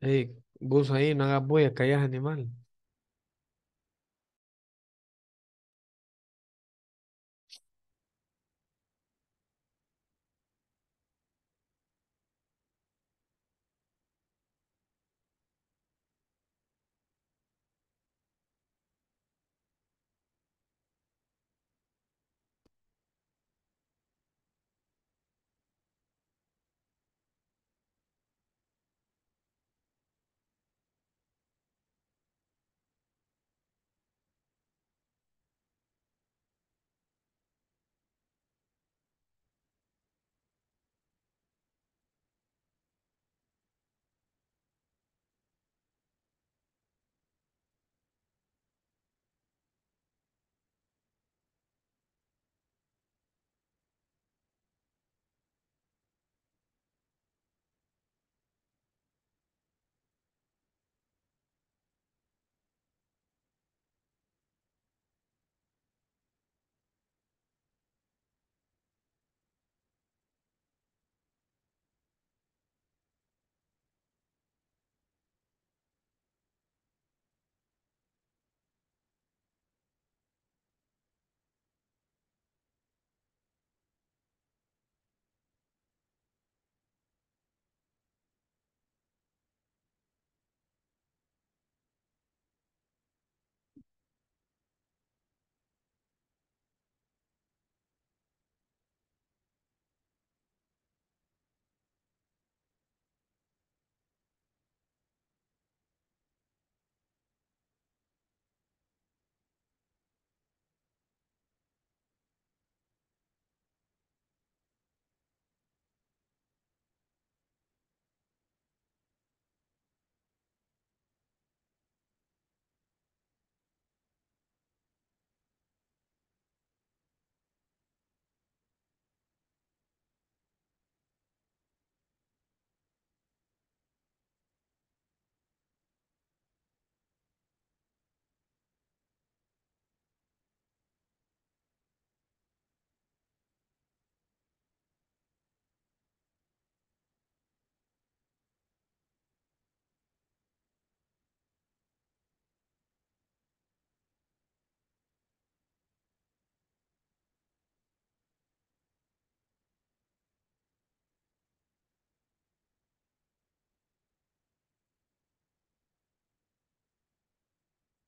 Ey, Gus ahí, no hagas bulla, callas animal.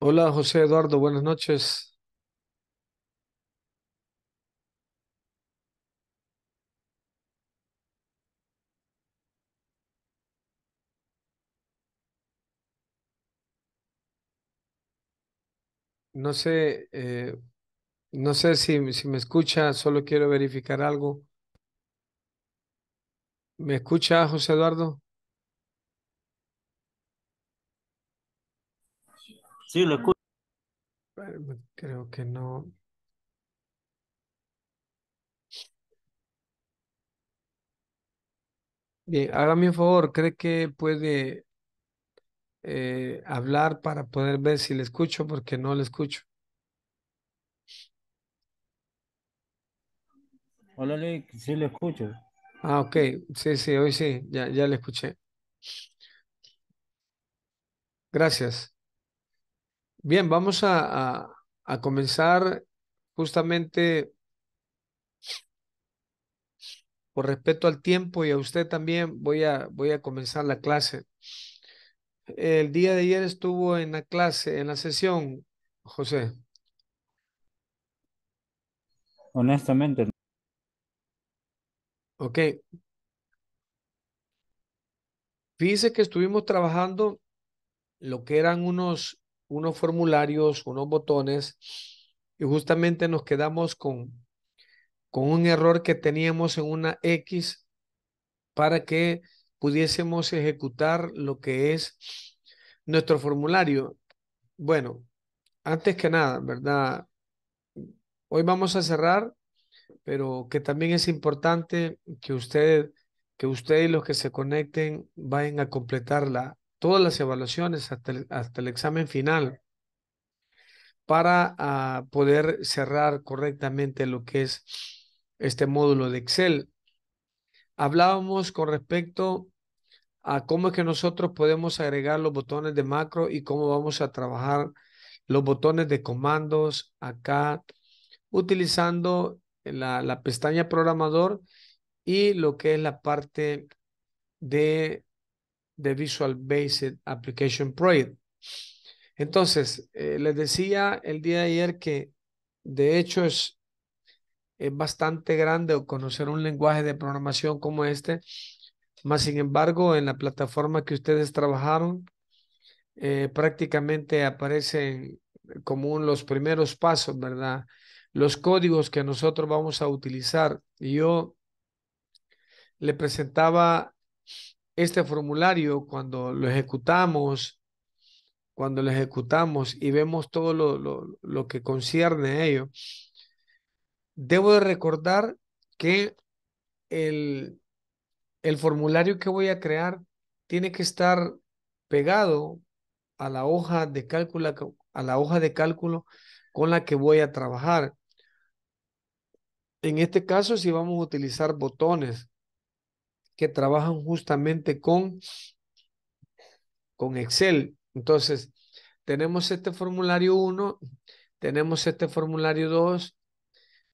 Hola José Eduardo, buenas noches. No sé, eh, no sé si, si me escucha, solo quiero verificar algo. ¿Me escucha José Eduardo? Sí, lo escucho. Pues, creo que no. Bien, hágame un favor, ¿cree que puede eh, hablar para poder ver si le escucho? Porque no le escucho. Hola, sí le escucho. Ah, ok, sí, sí, hoy sí, ya, ya le escuché. Gracias. Bien, vamos a, a, comenzar justamente por respeto al tiempo y a usted también voy a, voy a comenzar la clase. El día de ayer estuvo en la clase, en la sesión, José. Honestamente. Ok. Fíjese que estuvimos trabajando lo que eran unos unos formularios, unos botones, y justamente nos quedamos con, con un error que teníamos en una X para que pudiésemos ejecutar lo que es nuestro formulario. Bueno, antes que nada, ¿verdad? Hoy vamos a cerrar, pero que también es importante que usted, que usted y los que se conecten vayan a completar la, todas las evaluaciones hasta el, hasta el examen final para ah, poder cerrar correctamente lo que es este módulo de Excel. Hablábamos con respecto a cómo es que nosotros podemos agregar los botones de macro y cómo vamos a trabajar los botones de comandos acá utilizando la pestaña programador y lo que es la parte de de Visual Basic Application Project. Entonces, eh, les decía el día de ayer que de hecho es, bastante grande conocer un lenguaje de programación como este, más sin embargo, en la plataforma que ustedes trabajaron, eh, prácticamente aparecen como los primeros pasos, ¿verdad? Los códigos que nosotros vamos a utilizar. Y yo le presentaba este formulario, cuando lo ejecutamos, cuando lo ejecutamos y vemos todo lo, que concierne a ello, debo de recordar que el, el formulario que voy a crear tiene que estar pegado a la hoja de cálculo, a la hoja de cálculo con la que voy a trabajar. En este caso, si vamos a utilizar botones, que trabajan justamente con, con Excel. Entonces, tenemos este formulario 1, tenemos este formulario 2,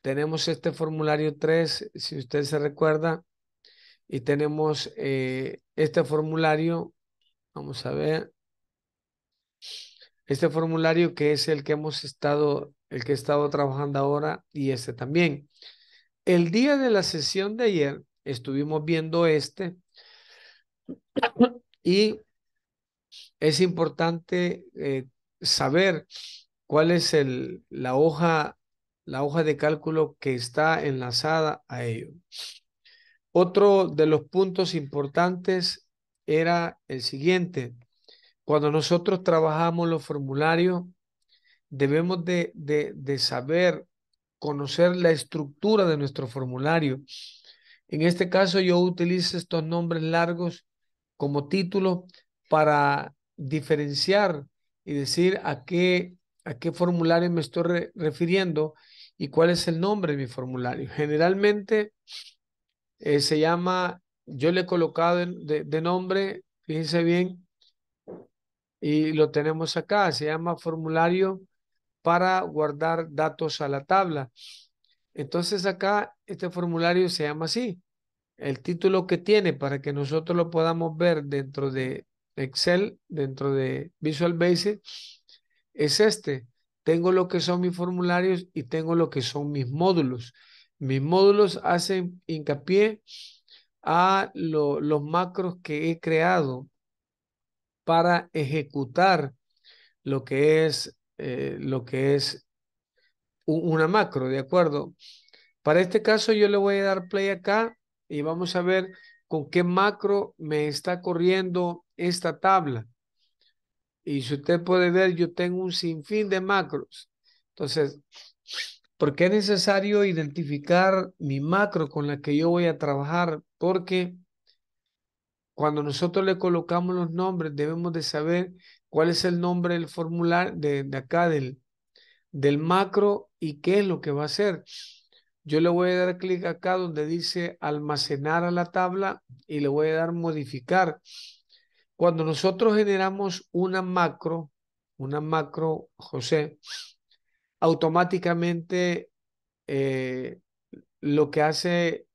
tenemos este formulario 3, si usted se recuerda, y tenemos eh, este formulario, vamos a ver, este formulario que es el que hemos estado, el que he estado trabajando ahora y este también. El día de la sesión de ayer, estuvimos viendo este. Y es importante eh, saber cuál es el, la, hoja, la hoja de cálculo que está enlazada a ello. Otro de los puntos importantes era el siguiente. Cuando nosotros trabajamos los formularios, debemos de, de, de saber, conocer la estructura de nuestro formulario en este caso yo utilizo estos nombres largos como título para diferenciar y decir a qué, a qué formulario me estoy refiriendo y cuál es el nombre de mi formulario. Generalmente eh, se llama, yo le he colocado de, de, de nombre, fíjense bien, y lo tenemos acá, se llama formulario para guardar datos a la tabla. Entonces acá este formulario se llama así. El título que tiene para que nosotros lo podamos ver dentro de Excel, dentro de Visual Basic, es este. Tengo lo que son mis formularios y tengo lo que son mis módulos. Mis módulos hacen hincapié a los macros que he creado para ejecutar lo que es, eh, lo que es una macro, ¿de acuerdo? Para este caso yo le voy a dar play acá y vamos a ver con qué macro me está corriendo esta tabla. Y si usted puede ver, yo tengo un sinfín de macros. Entonces, ¿por qué es necesario identificar mi macro con la que yo voy a trabajar? Porque cuando nosotros le colocamos los nombres, debemos de saber cuál es el nombre del formulario de, acá del, del macro y qué es lo que va a hacer. Yo le voy a dar clic acá donde dice almacenar a la tabla y le voy a dar modificar. Cuando nosotros generamos una macro, una macro, José, automáticamente eh, lo que hace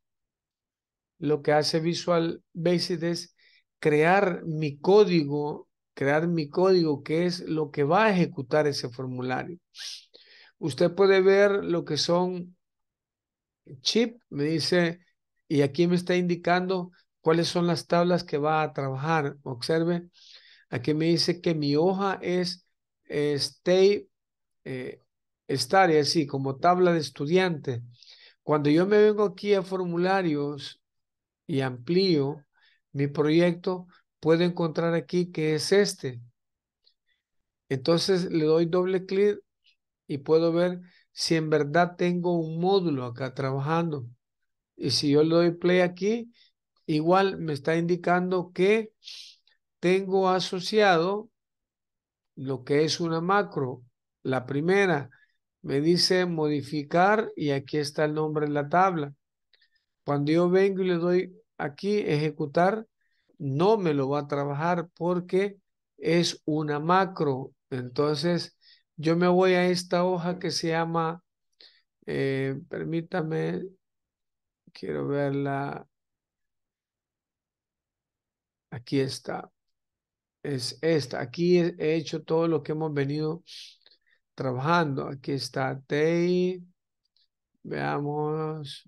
lo que hace Visual Basic es crear mi código, crear mi código que es lo que va a ejecutar ese formulario. Usted puede ver lo que son chip me dice, y aquí me está indicando cuáles son las tablas que va a trabajar. Observe, aquí me dice que mi hoja es eh, stay, eh, estar, así, como tabla de estudiante. Cuando yo me vengo aquí a formularios y amplío mi proyecto, puedo encontrar aquí que es este. Entonces le doy doble clic y puedo ver si en verdad tengo un módulo acá trabajando. Y si yo le doy play aquí, igual me está indicando que tengo asociado lo que es una macro. La primera me dice modificar y aquí está el nombre de la tabla. Cuando yo vengo y le doy aquí ejecutar, no me lo va a trabajar porque es una macro. Entonces, yo me voy a esta hoja que se llama, eh, permítame, quiero verla. Aquí está. Es esta. Aquí he hecho todo lo que hemos venido trabajando. Aquí está Veamos.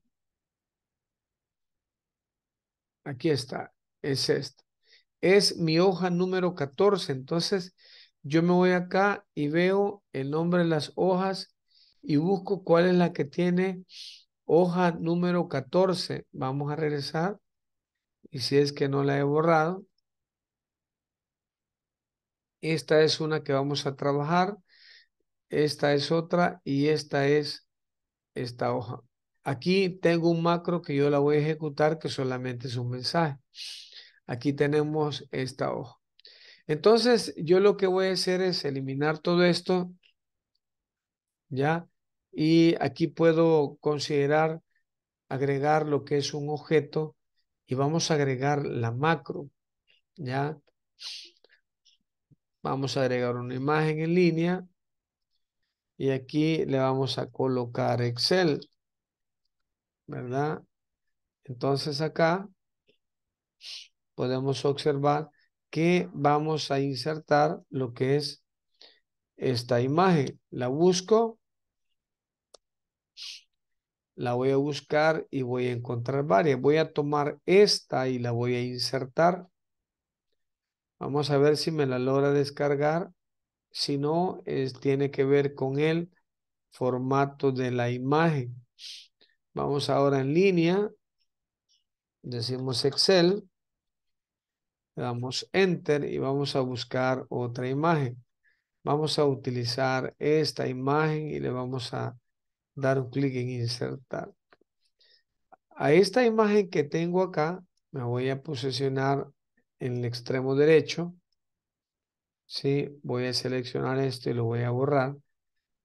Aquí está. Es esta. Es mi hoja número 14. Entonces, yo me voy acá y veo el nombre de las hojas y busco cuál es la que tiene hoja número 14. Vamos a regresar. Y si es que no la he borrado. Esta es una que vamos a trabajar. Esta es otra y esta es esta hoja. Aquí tengo un macro que yo la voy a ejecutar que solamente es un mensaje. Aquí tenemos esta hoja. Entonces, yo lo que voy a hacer es eliminar todo esto, ¿ya? Y aquí puedo considerar agregar lo que es un objeto y vamos a agregar la macro, ¿ya? Vamos a agregar una imagen en línea y aquí le vamos a colocar Excel, ¿verdad? Entonces acá podemos observar que vamos a insertar lo que es esta imagen. La busco, la voy a buscar y voy a encontrar varias. Voy a tomar esta y la voy a insertar. Vamos a ver si me la logra descargar. Si no, tiene que ver con el formato de la imagen. Vamos ahora en línea. Decimos Excel. Le damos enter y vamos a buscar otra imagen. Vamos a utilizar esta imagen y le vamos a dar un clic en insertar. A esta imagen que tengo acá, me voy a posicionar en el extremo derecho. ¿sí? Voy a seleccionar esto y lo voy a borrar.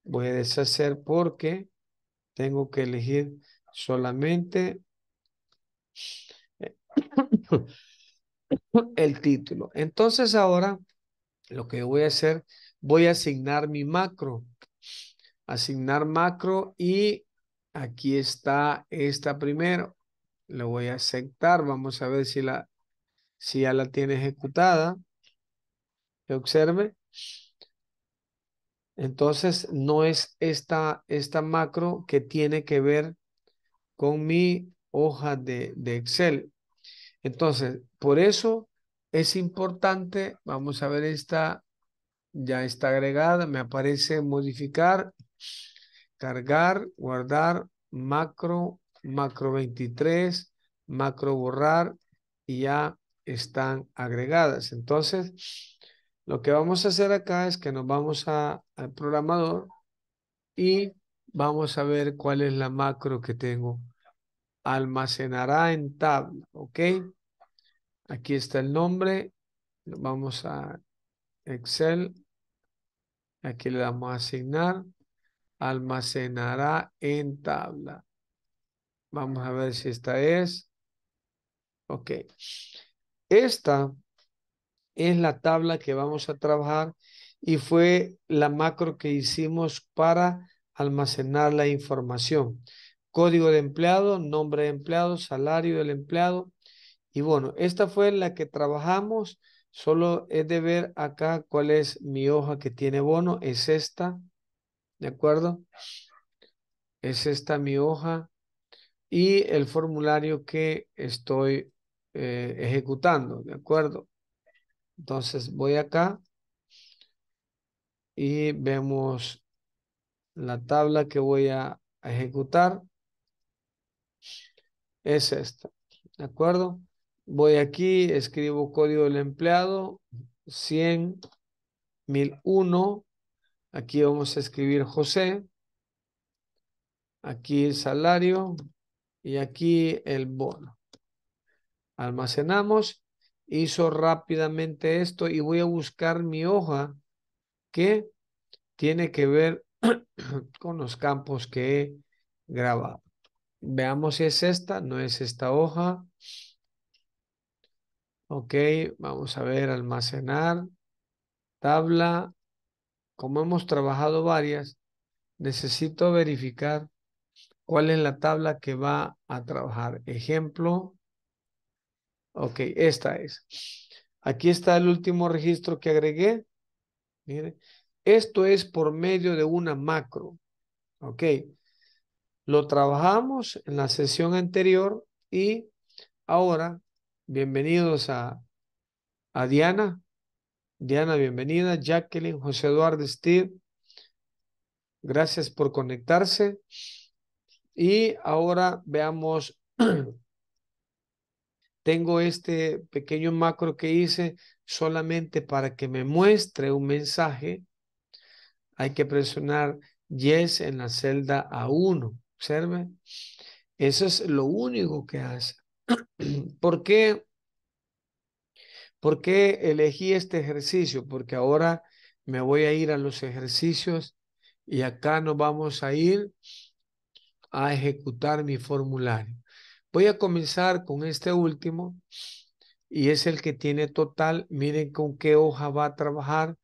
Voy a deshacer porque tengo que elegir solamente eh, el título. Entonces ahora lo que voy a hacer, voy a asignar mi macro. Asignar macro y aquí está esta primero. Le voy a aceptar. Vamos a ver si, la, si ya la tiene ejecutada. observe. Entonces no es esta, esta macro que tiene que ver con mi hoja de, de Excel. Entonces, por eso es importante, vamos a ver esta, ya está agregada, me aparece modificar, cargar, guardar, macro, macro 23, macro borrar y ya están agregadas. Entonces, lo que vamos a hacer acá es que nos vamos al programador y vamos a ver cuál es la macro que tengo almacenará en tabla, ¿ok? Aquí está el nombre, vamos a Excel, aquí le damos a asignar, almacenará en tabla. Vamos a ver si esta es, ok. Esta es la tabla que vamos a trabajar y fue la macro que hicimos para almacenar la información código de empleado, nombre de empleado, salario del empleado. Y bueno, esta fue la que trabajamos. Solo es de ver acá cuál es mi hoja que tiene bono. Es esta, ¿de acuerdo? Es esta mi hoja y el formulario que estoy eh, ejecutando, ¿de acuerdo? Entonces voy acá y vemos la tabla que voy a ejecutar es esta. ¿De acuerdo? Voy aquí, escribo código del empleado, 100, 1001. Aquí vamos a escribir José. Aquí el salario y aquí el bono. Almacenamos. Hizo rápidamente esto y voy a buscar mi hoja que tiene que ver con los campos que he grabado. Veamos si es esta, no es esta hoja. Ok, vamos a ver, almacenar, tabla. Como hemos trabajado varias, necesito verificar cuál es la tabla que va a trabajar. Ejemplo. Ok, esta es. Aquí está el último registro que agregué. Mire, esto es por medio de una macro. Ok, lo trabajamos en la sesión anterior y ahora, bienvenidos a, Diana. Diana, bienvenida. Jacqueline, José Eduardo, Steve. Gracias por conectarse. Y ahora veamos, tengo este pequeño macro que hice solamente para que me muestre un mensaje. Hay que presionar yes en la celda A1. Observen, Eso es lo único que hace. ¿Por qué? ¿Por qué elegí este ejercicio? Porque ahora me voy a ir a los ejercicios y acá nos vamos a ir a ejecutar mi formulario. Voy a comenzar con este último y es el que tiene total. Miren con qué hoja va a trabajar.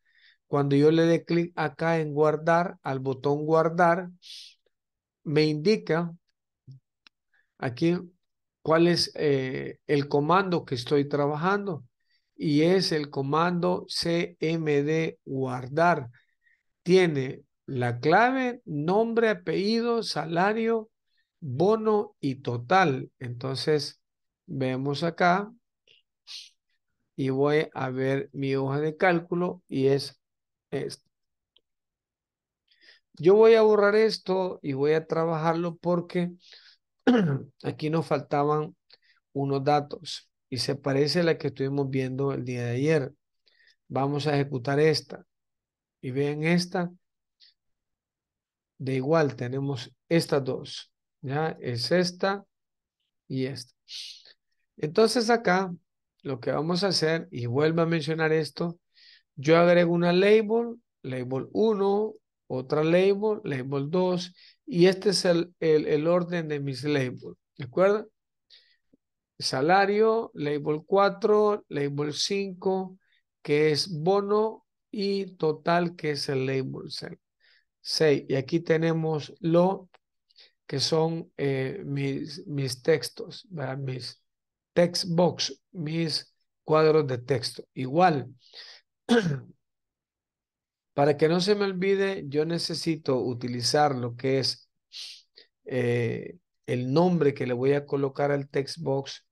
Cuando yo le dé clic acá en guardar, al botón guardar, me indica aquí cuál es eh, el comando que estoy trabajando y es el comando cmd guardar. Tiene la clave, nombre, apellido, salario, bono y total. Entonces, vemos acá y voy a ver mi hoja de cálculo y es, es yo voy a borrar esto y voy a trabajarlo porque aquí nos faltaban unos datos y se parece a la que estuvimos viendo el día de ayer. Vamos a ejecutar esta y vean esta. De igual tenemos estas dos, ¿ya? Es esta y esta. Entonces acá lo que vamos a hacer, y vuelvo a mencionar esto, yo agrego una label, label 1, otra label, label 2, y este es el, el, orden de mis labels, ¿de acuerdo? Salario, label 4, label 5, que es bono, y total, que es el label 6. Y aquí tenemos lo que son eh, mis, mis textos, mis text box, mis cuadros de texto. Igual, Para que no se me olvide, yo necesito utilizar lo que es eh, el nombre que le voy a colocar al text box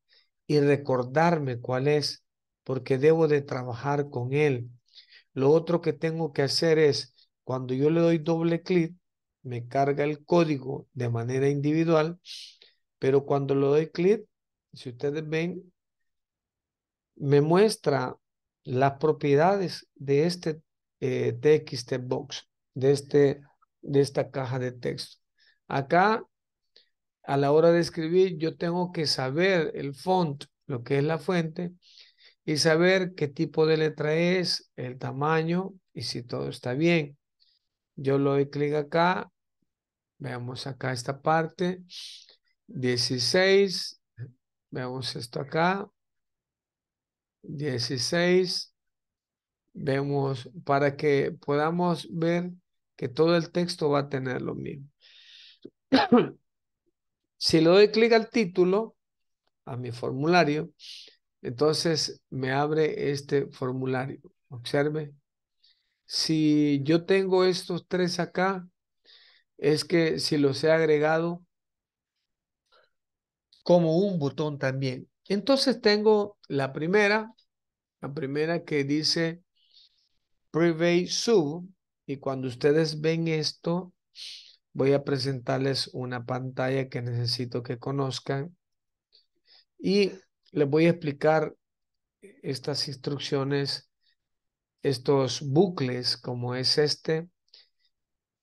y recordarme cuál es, porque debo de trabajar con él. Lo otro que tengo que hacer es, cuando yo le doy doble clic, me carga el código de manera individual, pero cuando lo doy clic, si ustedes ven, me muestra las propiedades de este eh, TXT box, de, este, de esta caja de texto. Acá, a la hora de escribir, yo tengo que saber el font, lo que es la fuente, y saber qué tipo de letra es, el tamaño y si todo está bien. Yo lo doy clic acá, veamos acá esta parte, 16, veamos esto acá, 16, vemos, para que podamos ver que todo el texto va a tener lo mismo. si le doy clic al título, a mi formulario, entonces me abre este formulario. Observe. Si yo tengo estos tres acá, es que si los he agregado como un botón también. Entonces tengo la primera, la primera que dice Private Y cuando ustedes ven esto, voy a presentarles una pantalla que necesito que conozcan. Y les voy a explicar estas instrucciones, estos bucles como es este,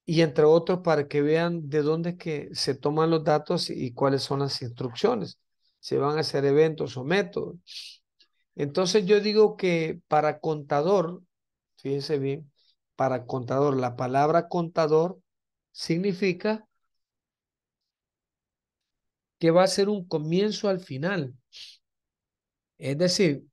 y entre otros para que vean de dónde que se toman los datos y cuáles son las instrucciones, se van a hacer eventos o métodos. Entonces yo digo que para contador Fíjense bien, para contador. La palabra contador significa que va a ser un comienzo al final. Es decir,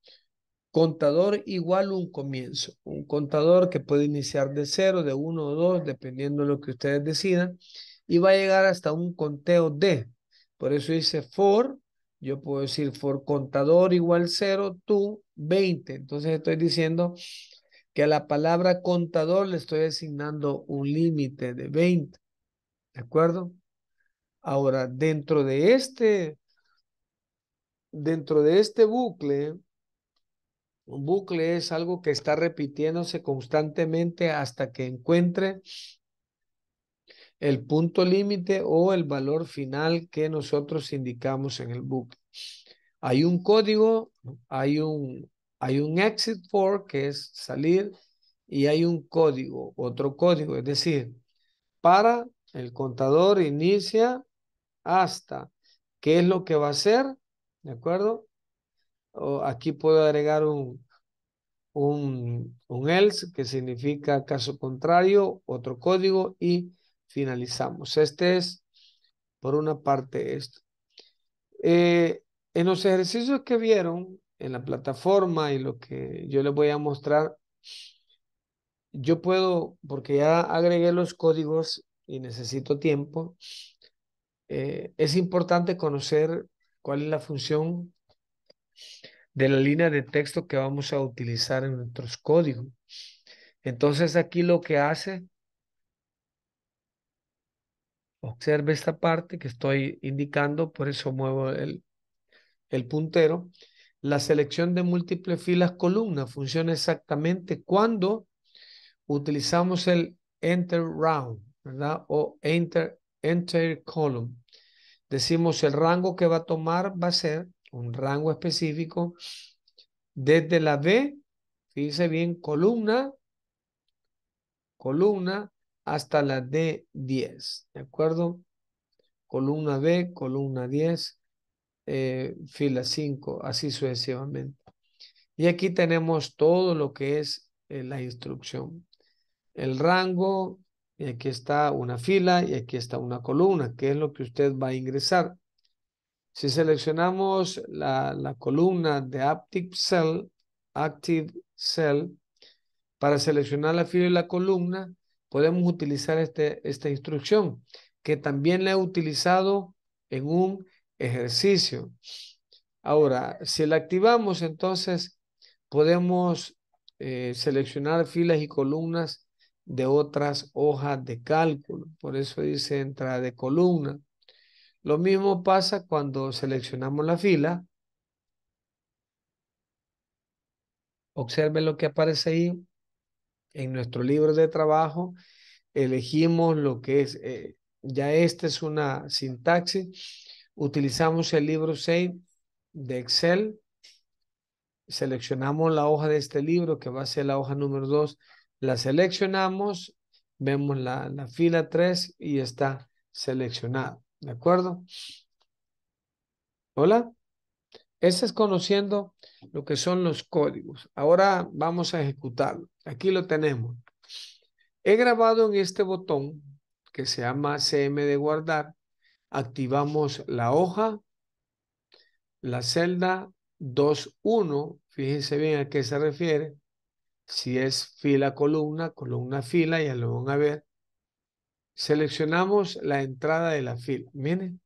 contador igual un comienzo. Un contador que puede iniciar de cero, de uno o dos, dependiendo de lo que ustedes decidan, y va a llegar hasta un conteo de. Por eso dice for, yo puedo decir for contador igual cero, tú 20. Entonces estoy diciendo que a la palabra contador le estoy asignando un límite de 20. ¿De acuerdo? Ahora, dentro de este, dentro de este bucle, un bucle es algo que está repitiéndose constantemente hasta que encuentre el punto límite o el valor final que nosotros indicamos en el bucle. Hay un código, hay un, hay un exit for que es salir y hay un código, otro código, es decir, para el contador inicia hasta. ¿Qué es lo que va a hacer? ¿De acuerdo? O aquí puedo agregar un, un, else que significa caso contrario, otro código y finalizamos. Este es por una parte esto. Eh, en los ejercicios que vieron, en la plataforma y lo que yo les voy a mostrar, yo puedo, porque ya agregué los códigos y necesito tiempo, eh, es importante conocer cuál es la función de la línea de texto que vamos a utilizar en nuestros códigos. Entonces aquí lo que hace, observe esta parte que estoy indicando, por eso muevo el, el puntero. La selección de múltiples filas columnas funciona exactamente cuando utilizamos el enter round, ¿verdad? O enter, enter column. Decimos el rango que va a tomar va a ser un rango específico desde la B, fíjese bien, columna, columna hasta la D10, ¿de acuerdo? Columna B, columna 10, eh, fila 5, así sucesivamente. Y aquí tenemos todo lo que es eh, la instrucción. El rango, y aquí está una fila y aquí está una columna, que es lo que usted va a ingresar. Si seleccionamos la, columna de Active Cell, Active Cell, para seleccionar la fila y la columna, podemos utilizar este, esta instrucción, que también la he utilizado en un ejercicio. Ahora, si la activamos, entonces podemos eh, seleccionar filas y columnas de otras hojas de cálculo. Por eso dice entrada de columna. Lo mismo pasa cuando seleccionamos la fila. Observen lo que aparece ahí. En nuestro libro de trabajo elegimos lo que es, eh, ya esta es una sintaxis utilizamos el libro 6 de Excel, seleccionamos la hoja de este libro, que va a ser la hoja número 2, la seleccionamos, vemos la, fila 3 y está seleccionada, ¿de acuerdo? ¿Hola? Este es conociendo lo que son los códigos. Ahora vamos a ejecutarlo. Aquí lo tenemos. He grabado en este botón que se llama CM de guardar activamos la hoja, la celda 2.1, fíjense bien a qué se refiere, si es fila columna, columna fila, ya lo van a ver. Seleccionamos la entrada de la fila, miren.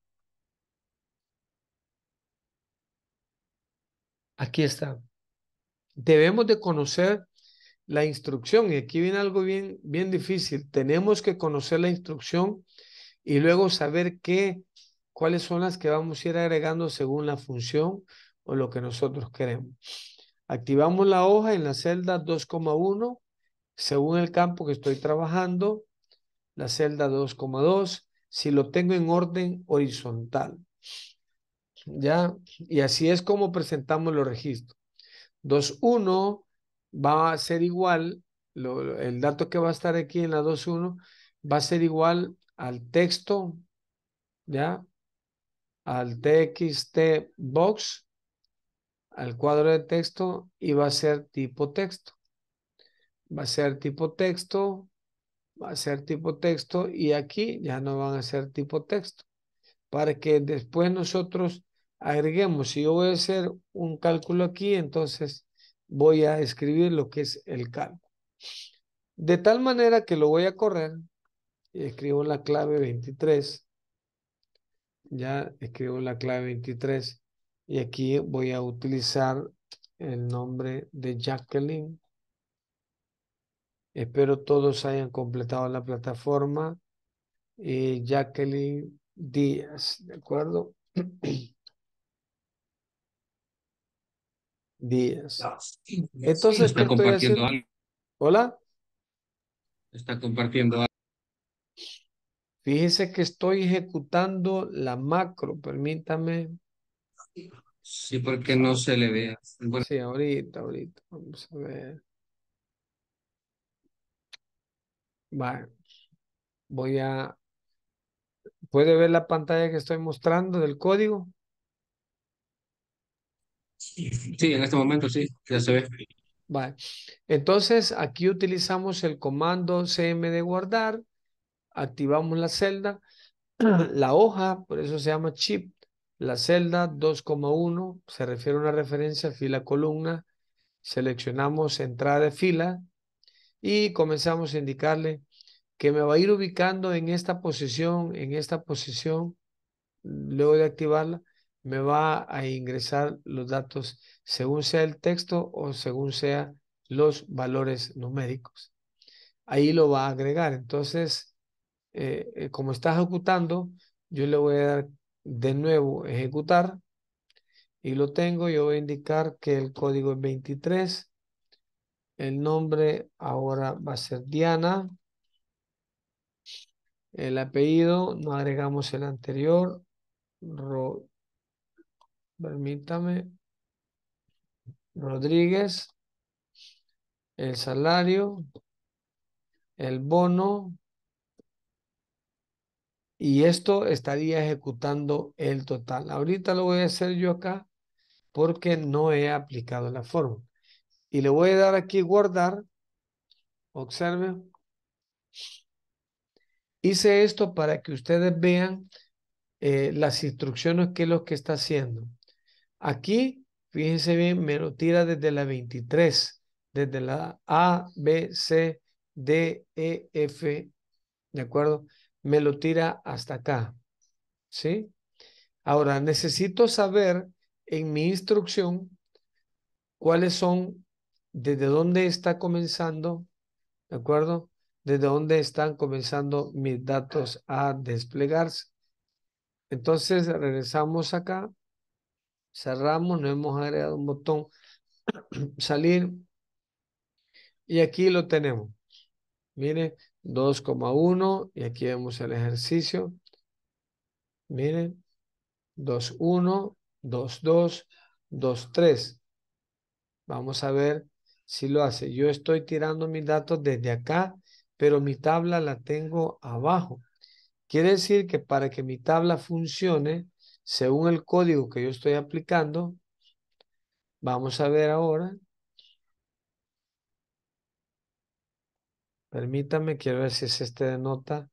Aquí está. Debemos de conocer la instrucción y aquí viene algo bien, bien difícil. Tenemos que conocer la instrucción y luego saber qué, cuáles son las que vamos a ir agregando según la función o lo que nosotros queremos. Activamos la hoja en la celda 2,1 según el campo que estoy trabajando, la celda 2,2, si lo tengo en orden horizontal. ¿Ya? Y así es como presentamos los registros. 2.1 va a ser igual, el dato que va a estar aquí en la 2.1 va a ser igual al texto, ¿ya? Al TXT box, al cuadro de texto y va a ser tipo texto. Va a ser tipo texto, va a ser tipo texto y aquí ya no van a ser tipo texto. Para que después nosotros agreguemos, si yo voy a hacer un cálculo aquí, entonces voy a escribir lo que es el cálculo. De tal manera que lo voy a correr y escribo la clave 23. Ya escribo la clave 23 y aquí voy a utilizar el nombre de Jacqueline. Espero todos hayan completado la plataforma. Y eh, Jacqueline Díaz, ¿de acuerdo? Díaz. Ah, Entonces, ¿qué estoy Hola. Está compartiendo algo? Fíjese que estoy ejecutando la macro, permítame. Sí, porque no se le vea. Sí, ahorita, ahorita. Vamos a ver. Vale. Voy a... ¿Puede ver la pantalla que estoy mostrando del código? Sí, en este momento sí, ya se ve. Vale. Entonces, aquí utilizamos el comando CM de guardar activamos la celda, ah. la hoja, por eso se llama chip, la celda 2,1 se refiere a una referencia fila-columna, seleccionamos entrada de fila y comenzamos a indicarle que me va a ir ubicando en esta posición, en esta posición, luego de activarla, me va a ingresar los datos según sea el texto o según sea los valores numéricos. Ahí lo va a agregar. Entonces, eh, eh, como está ejecutando, yo le voy a dar de nuevo ejecutar y lo tengo. Yo voy a indicar que el código es 23. El nombre ahora va a ser Diana. El apellido, no agregamos el anterior. Permítame. Rodríguez. El salario. El bono. Y esto estaría ejecutando el total. Ahorita lo voy a hacer yo acá porque no he aplicado la fórmula. Y le voy a dar aquí guardar. Observe. Hice esto para que ustedes vean eh, las instrucciones que es lo que está haciendo. Aquí, fíjense bien, me lo tira desde la 23, desde la A, B, C, D, E, F, ¿de acuerdo? me lo tira hasta acá. ¿Sí? Ahora, necesito saber en mi instrucción cuáles son, desde dónde está comenzando, ¿de acuerdo? Desde dónde están comenzando mis datos a desplegarse. Entonces, regresamos acá, cerramos, nos hemos agregado un botón salir y aquí lo tenemos. miren 2,1 y aquí vemos el ejercicio. Miren, 2,1, 2,2, 2,3. Vamos a ver si lo hace. Yo estoy tirando mis datos desde acá, pero mi tabla la tengo abajo. Quiere decir que para que mi tabla funcione, según el código que yo estoy aplicando, vamos a ver ahora, Permítame, quiero ver si es este de nota.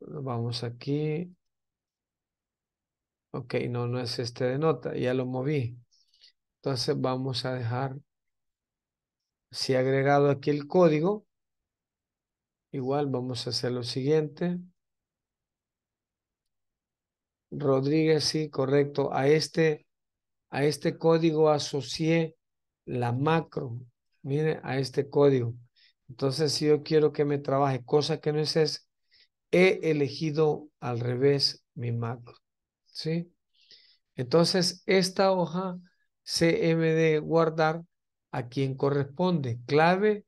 Vamos aquí. Ok, no, no es este de nota, ya lo moví. Entonces vamos a dejar, si he agregado aquí el código, igual vamos a hacer lo siguiente. Rodríguez, sí, correcto. A este, a este código asocié la macro. Mire, a este código. Entonces, si yo quiero que me trabaje cosa que no es, he elegido al revés mi macro. ¿Sí? Entonces, esta hoja CMD guardar a quien corresponde, clave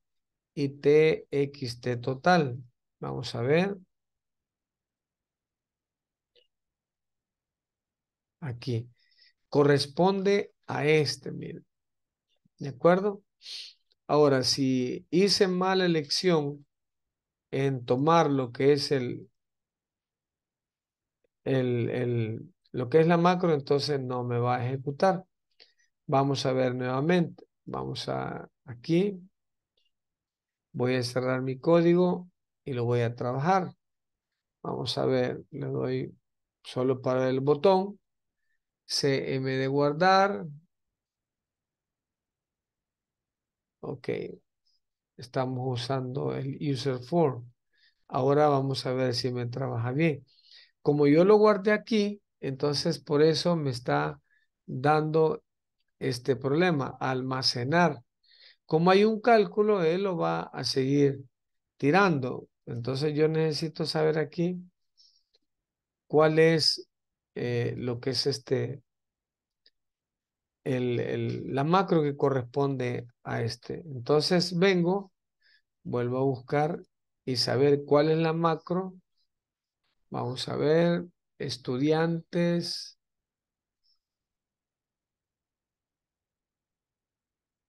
y txt total. Vamos a ver. Aquí. Corresponde a este, miren. ¿De acuerdo? Ahora, si hice mala elección en tomar lo que es el, lo que es la macro, entonces no me va a ejecutar. Vamos a ver nuevamente. Vamos a aquí. Voy a cerrar mi código y lo voy a trabajar. Vamos a ver, le doy solo para el botón. CM de guardar, Ok, estamos usando el user form. Ahora vamos a ver si me trabaja bien. Como yo lo guardé aquí, entonces por eso me está dando este problema, almacenar. Como hay un cálculo, él lo va a seguir tirando. Entonces yo necesito saber aquí cuál es eh, lo que es este la macro que corresponde a este. Entonces vengo, vuelvo a buscar y saber cuál es la macro. Vamos a ver, estudiantes.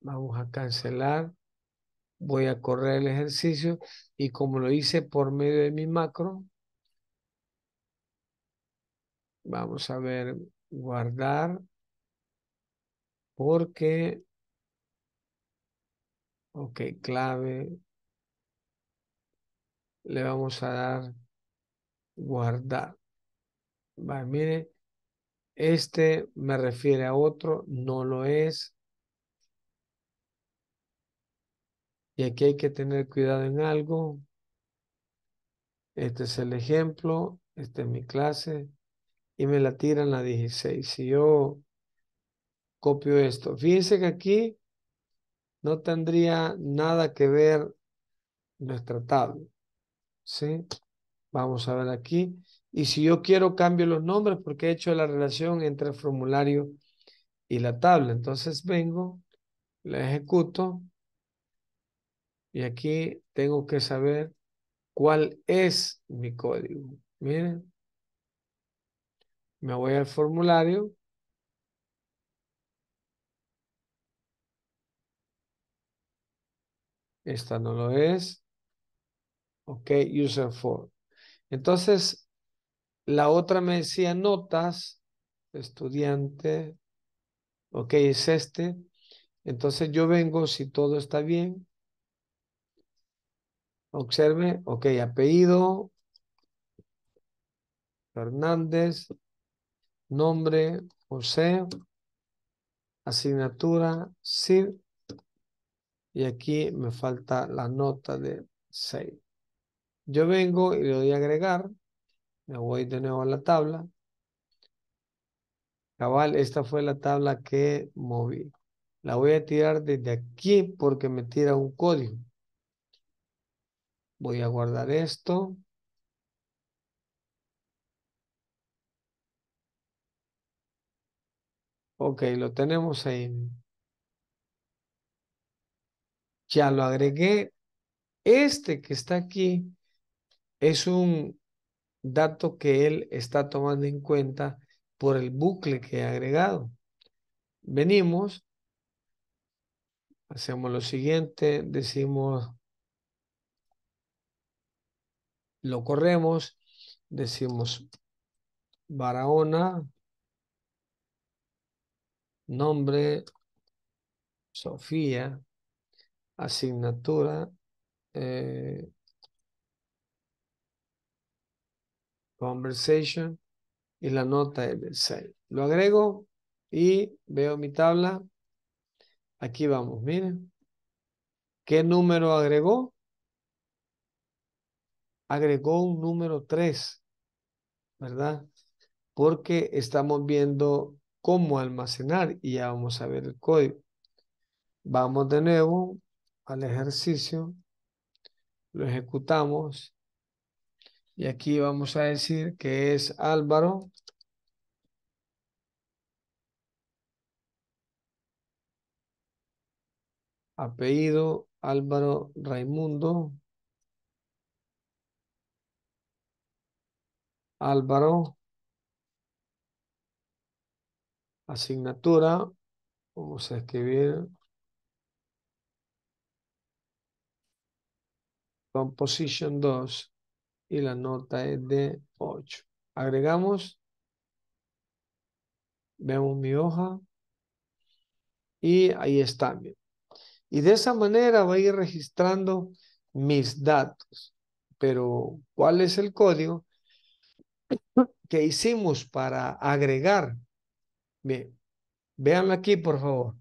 Vamos a cancelar. Voy a correr el ejercicio y como lo hice por medio de mi macro, vamos a ver, guardar. Porque, ok, clave, le vamos a dar guardar. mire, este me refiere a otro, no lo es. Y aquí hay que tener cuidado en algo. Este es el ejemplo, esta es mi clase. Y me la tiran la 16. Si yo copio esto. Fíjense que aquí no tendría nada que ver nuestra tabla. ¿Sí? Vamos a ver aquí. Y si yo quiero, cambio los nombres porque he hecho la relación entre el formulario y la tabla. Entonces vengo, la ejecuto. Y aquí tengo que saber cuál es mi código. Miren. Me voy al formulario. Esta no lo es. Ok, user for. Entonces, la otra me decía notas, estudiante. Ok, es este. Entonces yo vengo, si todo está bien. Observe, ok, apellido. Fernández. Nombre, José. Asignatura, sí y aquí me falta la nota de 6. Yo vengo y le doy a agregar, me voy de nuevo a la tabla. Cabal, esta fue la tabla que moví. La voy a tirar desde aquí porque me tira un código. Voy a guardar esto. Ok, lo tenemos ahí ya lo agregué. Este que está aquí es un dato que él está tomando en cuenta por el bucle que he agregado. Venimos, hacemos lo siguiente, decimos, lo corremos, decimos Barahona, nombre, Sofía, asignatura eh, conversation y la nota es 6. Lo agrego y veo mi tabla. Aquí vamos, miren. ¿Qué número agregó? Agregó un número 3, ¿verdad? Porque estamos viendo cómo almacenar y ya vamos a ver el código. Vamos de nuevo al ejercicio, lo ejecutamos y aquí vamos a decir que es Álvaro apellido Álvaro Raimundo Álvaro asignatura vamos a escribir composition 2 y la nota es de 8. Agregamos, Veamos mi hoja y ahí está. Y de esa manera voy a ir registrando mis datos. Pero, ¿cuál es el código que hicimos para agregar? Bien, vean aquí, por favor.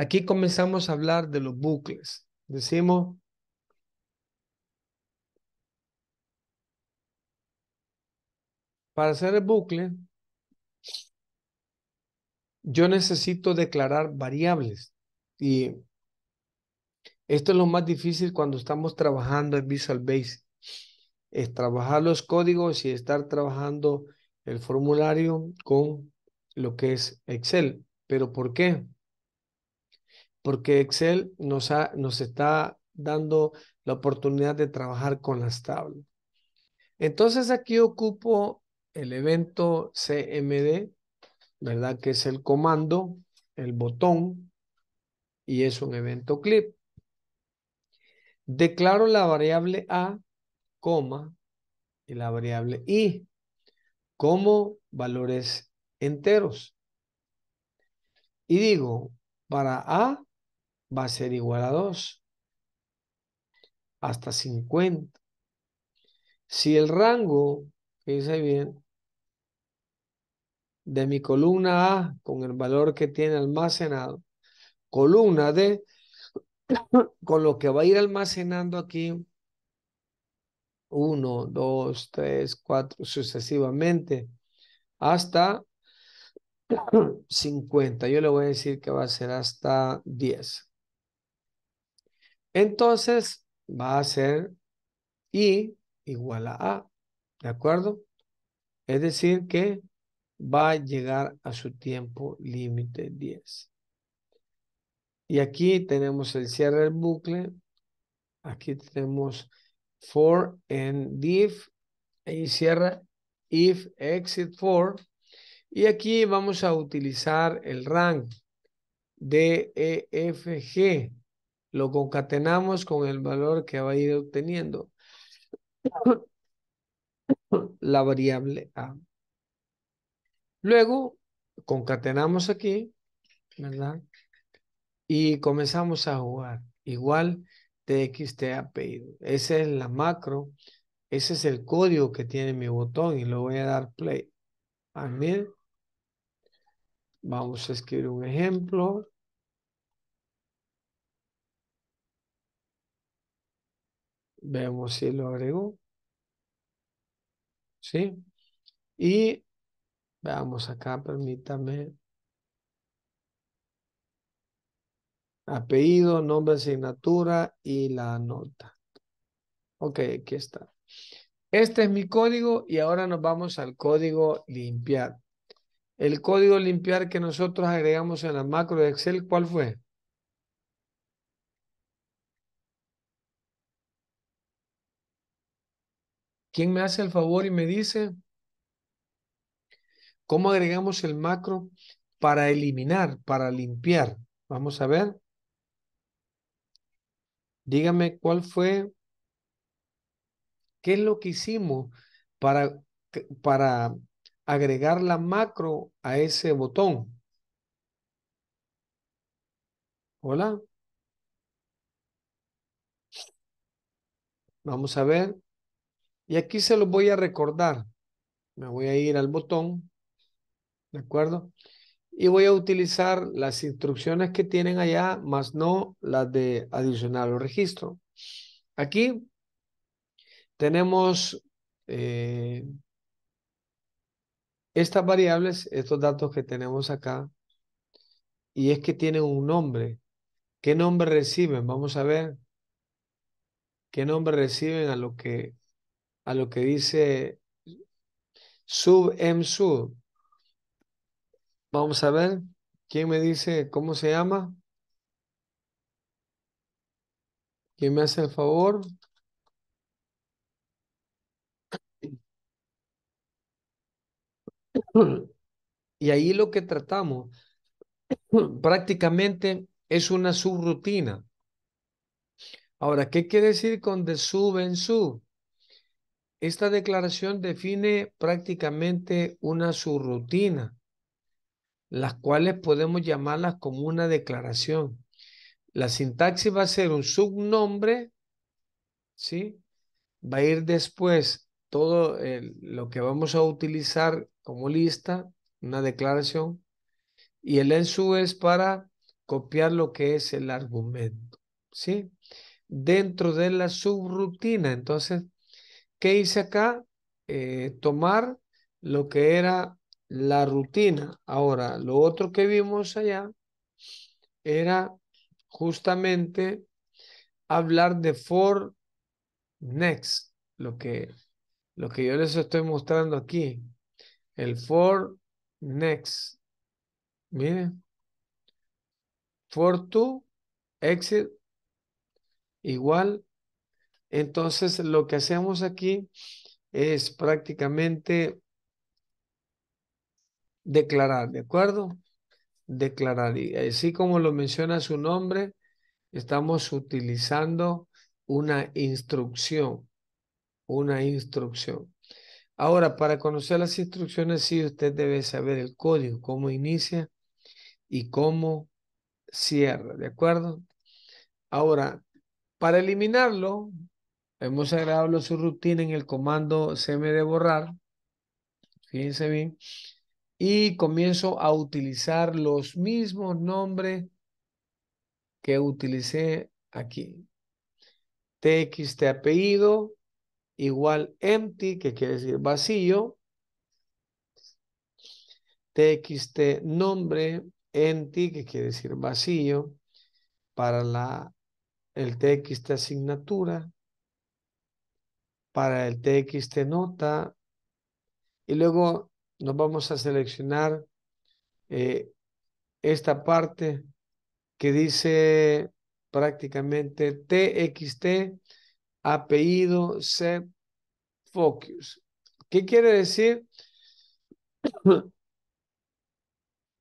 Aquí comenzamos a hablar de los bucles. Decimos, para hacer el bucle, yo necesito declarar variables. Y esto es lo más difícil cuando estamos trabajando en Visual Basic. Es trabajar los códigos y estar trabajando el formulario con lo que es Excel. ¿Pero por qué? porque Excel nos, nos está dando la oportunidad de trabajar con las tablas. Entonces aquí ocupo el evento CMD, ¿verdad? Que es el comando, el botón, y es un evento clip. Declaro la variable A, coma, y la variable I, como valores enteros. Y digo, para A, va a ser igual a 2 hasta 50. Si el rango, fíjense bien, de mi columna A con el valor que tiene almacenado, columna D con lo que va a ir almacenando aquí, 1, 2, 3, 4, sucesivamente, hasta 50. Yo le voy a decir que va a ser hasta 10. Entonces va a ser I igual a A, ¿de acuerdo? Es decir que va a llegar a su tiempo límite 10. Y aquí tenemos el cierre del bucle. Aquí tenemos for and if y cierra if exit for. Y aquí vamos a utilizar el rank de EFG lo concatenamos con el valor que va a ir obteniendo la variable A. Luego, concatenamos aquí, ¿verdad? Y comenzamos a jugar. Igual TXT apellido. Esa es la macro. Ese es el código que tiene mi botón y lo voy a dar play. Ah, Vamos a escribir un ejemplo. Veamos si lo agregó. ¿Sí? Y veamos acá, permítame. Apellido, nombre, asignatura y la nota. Ok, aquí está. Este es mi código y ahora nos vamos al código limpiar. El código limpiar que nosotros agregamos en la macro de Excel, ¿cuál fue? ¿Quién me hace el favor y me dice cómo agregamos el macro para eliminar, para limpiar? Vamos a ver. Dígame cuál fue, qué es lo que hicimos para, para agregar la macro a ese botón. Hola. Vamos a ver. Y aquí se los voy a recordar. Me voy a ir al botón, ¿de acuerdo? Y voy a utilizar las instrucciones que tienen allá, más no las de adicionar o registro. Aquí tenemos eh, estas variables, estos datos que tenemos acá, y es que tienen un nombre. ¿Qué nombre reciben? Vamos a ver. ¿Qué nombre reciben a lo que a lo que dice sub en sub. Vamos a ver, ¿quién me dice cómo se llama? ¿Quién me hace el favor? Y ahí lo que tratamos prácticamente es una subrutina. Ahora, ¿qué quiere decir con de sub en sub? Esta declaración define prácticamente una subrutina, las cuales podemos llamarlas como una declaración. La sintaxis va a ser un subnombre, ¿sí? Va a ir después todo lo que vamos a utilizar como lista, una declaración, y el en su es para copiar lo que es el argumento, ¿sí? Dentro de la subrutina, entonces ¿Qué hice acá? Eh, tomar lo que era la rutina. Ahora, lo otro que vimos allá era justamente hablar de for next, lo que, lo que yo les estoy mostrando aquí, el for next. Miren, for to exit igual entonces, lo que hacemos aquí es prácticamente declarar, ¿de acuerdo? Declarar. Y así como lo menciona su nombre, estamos utilizando una instrucción, una instrucción. Ahora, para conocer las instrucciones, sí, usted debe saber el código, cómo inicia y cómo cierra, ¿de acuerdo? Ahora, para eliminarlo, Hemos agregado su rutina en el comando cmd borrar. Fíjense bien. Y comienzo a utilizar los mismos nombres que utilicé aquí. TXT apellido igual empty, que quiere decir vacío. TXT nombre empty, que quiere decir vacío. Para la, el TXT asignatura, para el TXT nota y luego nos vamos a seleccionar eh, esta parte que dice prácticamente TXT apellido set focus. ¿Qué quiere decir?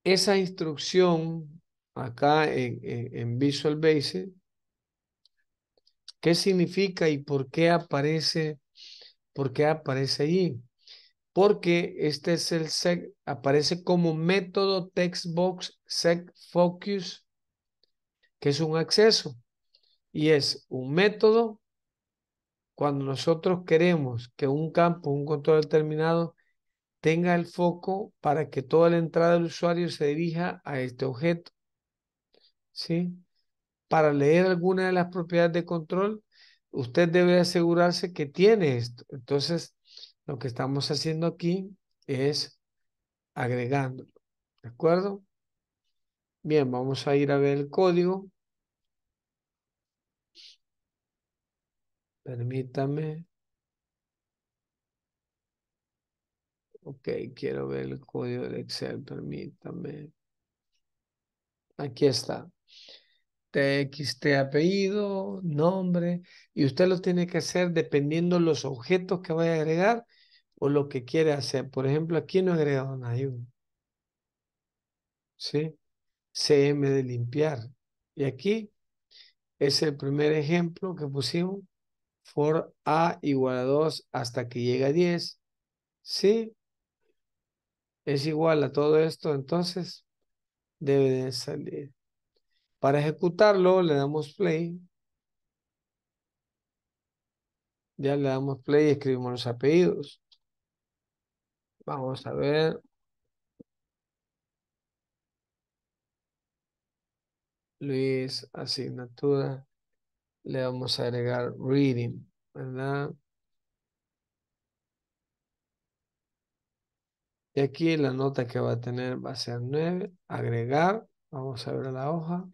Esa instrucción acá en Visual Basic, ¿qué significa y por qué aparece ¿Por qué aparece ahí, Porque este es el SEC, aparece como método textbox SEC Focus, que es un acceso. Y es un método cuando nosotros queremos que un campo, un control determinado, tenga el foco para que toda la entrada del usuario se dirija a este objeto. ¿Sí? Para leer alguna de las propiedades de control, usted debe asegurarse que tiene esto. Entonces, lo que estamos haciendo aquí es agregándolo. ¿De acuerdo? Bien, vamos a ir a ver el código. Permítame. Ok, quiero ver el código de Excel, permítame. Aquí está. TXT apellido, nombre, y usted lo tiene que hacer dependiendo los objetos que vaya a agregar o lo que quiere hacer. Por ejemplo, aquí no he agregado nadie. ¿Sí? CM de limpiar. Y aquí es el primer ejemplo que pusimos. For A igual a 2 hasta que llega a 10. ¿Sí? Es igual a todo esto, entonces debe de salir. Para ejecutarlo le damos play. Ya le damos play y escribimos los apellidos. Vamos a ver. Luis, asignatura. Le vamos a agregar reading, ¿verdad? Y aquí la nota que va a tener va a ser 9. Agregar. Vamos a ver la hoja.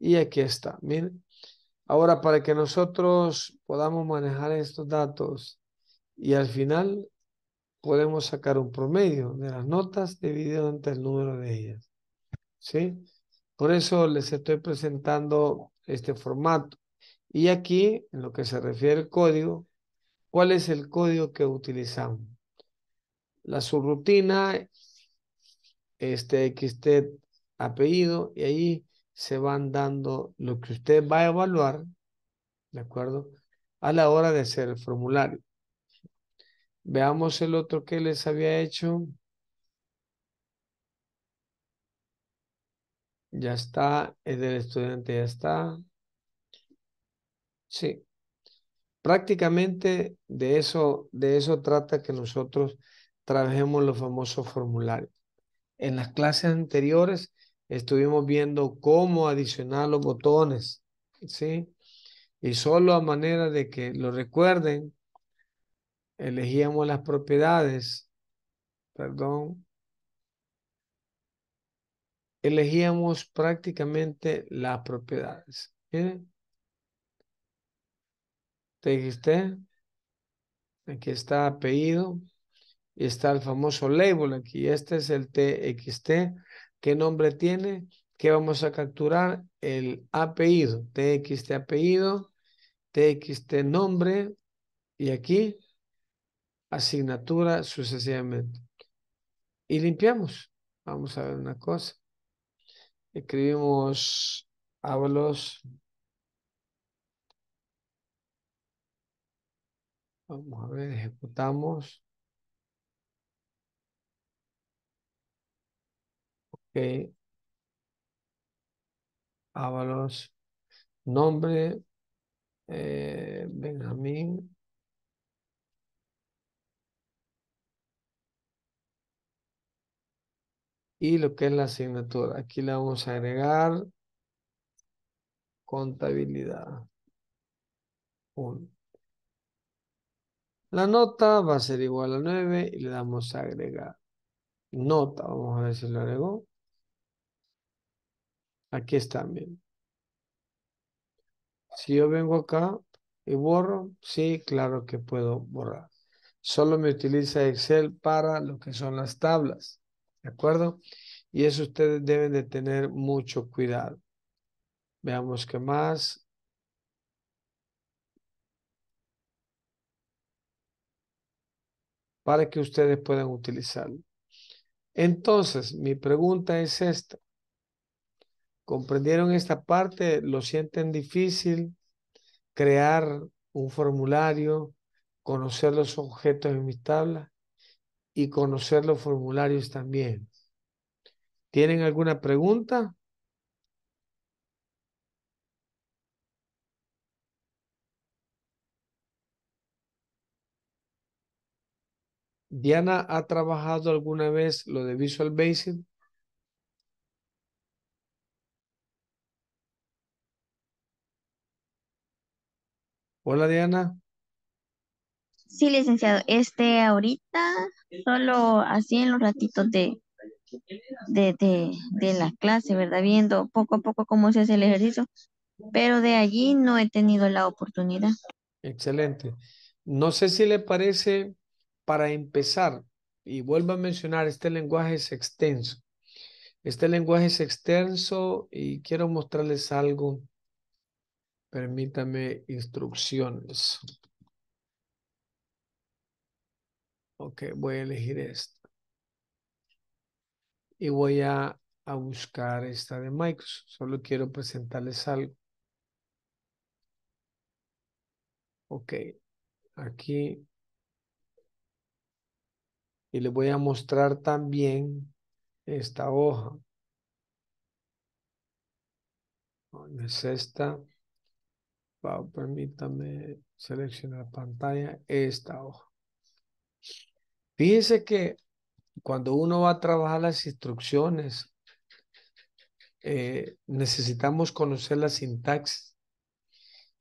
Y aquí está, miren. Ahora, para que nosotros podamos manejar estos datos y al final podemos sacar un promedio de las notas dividido entre el número de ellas. ¿Sí? Por eso les estoy presentando este formato. Y aquí, en lo que se refiere al código, ¿cuál es el código que utilizamos? La subrutina, este XT apellido, y ahí se van dando lo que usted va a evaluar, ¿de acuerdo? A la hora de hacer el formulario. Veamos el otro que les había hecho. Ya está, el del estudiante ya está. Sí. Prácticamente de eso, de eso trata que nosotros trabajemos los famosos formularios. En las clases anteriores estuvimos viendo cómo adicionar los botones, ¿sí? Y solo a manera de que lo recuerden, elegíamos las propiedades, perdón, elegíamos prácticamente las propiedades. Miren. TXT, aquí está apellido, y está el famoso label aquí, este es el TXT, qué nombre tiene, qué vamos a capturar, el apellido, txt apellido, txt nombre y aquí asignatura sucesivamente. Y limpiamos. Vamos a ver una cosa. Escribimos hablos Vamos a ver, ejecutamos. Ok. Ábalos. Nombre. Eh, Benjamín. Y lo que es la asignatura. Aquí le vamos a agregar contabilidad. La nota va a ser igual a 9 y le damos a agregar. Nota, vamos a ver si lo agregó. Aquí está bien. Si yo vengo acá y borro, sí, claro que puedo borrar. Solo me utiliza Excel para lo que son las tablas, ¿de acuerdo? Y eso ustedes deben de tener mucho cuidado. Veamos qué más. Para que ustedes puedan utilizarlo. Entonces, mi pregunta es esta comprendieron esta parte, lo sienten difícil, crear un formulario, conocer los objetos en mis tablas y conocer los formularios también. ¿Tienen alguna pregunta? Diana ha trabajado alguna vez lo de Visual Basic. Hola Diana. Sí, licenciado. Este, ahorita, solo así en los ratitos de, de, de, la clase, ¿verdad? Viendo poco a poco cómo se hace el ejercicio. Pero de allí no he tenido la oportunidad. Excelente. No sé si le parece, para empezar, y vuelvo a mencionar, este lenguaje es extenso. Este lenguaje es extenso y quiero mostrarles algo Permítame instrucciones. Ok, voy a elegir esta. Y voy a, buscar esta de Microsoft. Solo quiero presentarles algo. Ok, aquí. Y les voy a mostrar también esta hoja. Es esta permítame seleccionar pantalla esta hoja. Fíjense que cuando uno va a trabajar las instrucciones, eh, necesitamos conocer la sintaxis.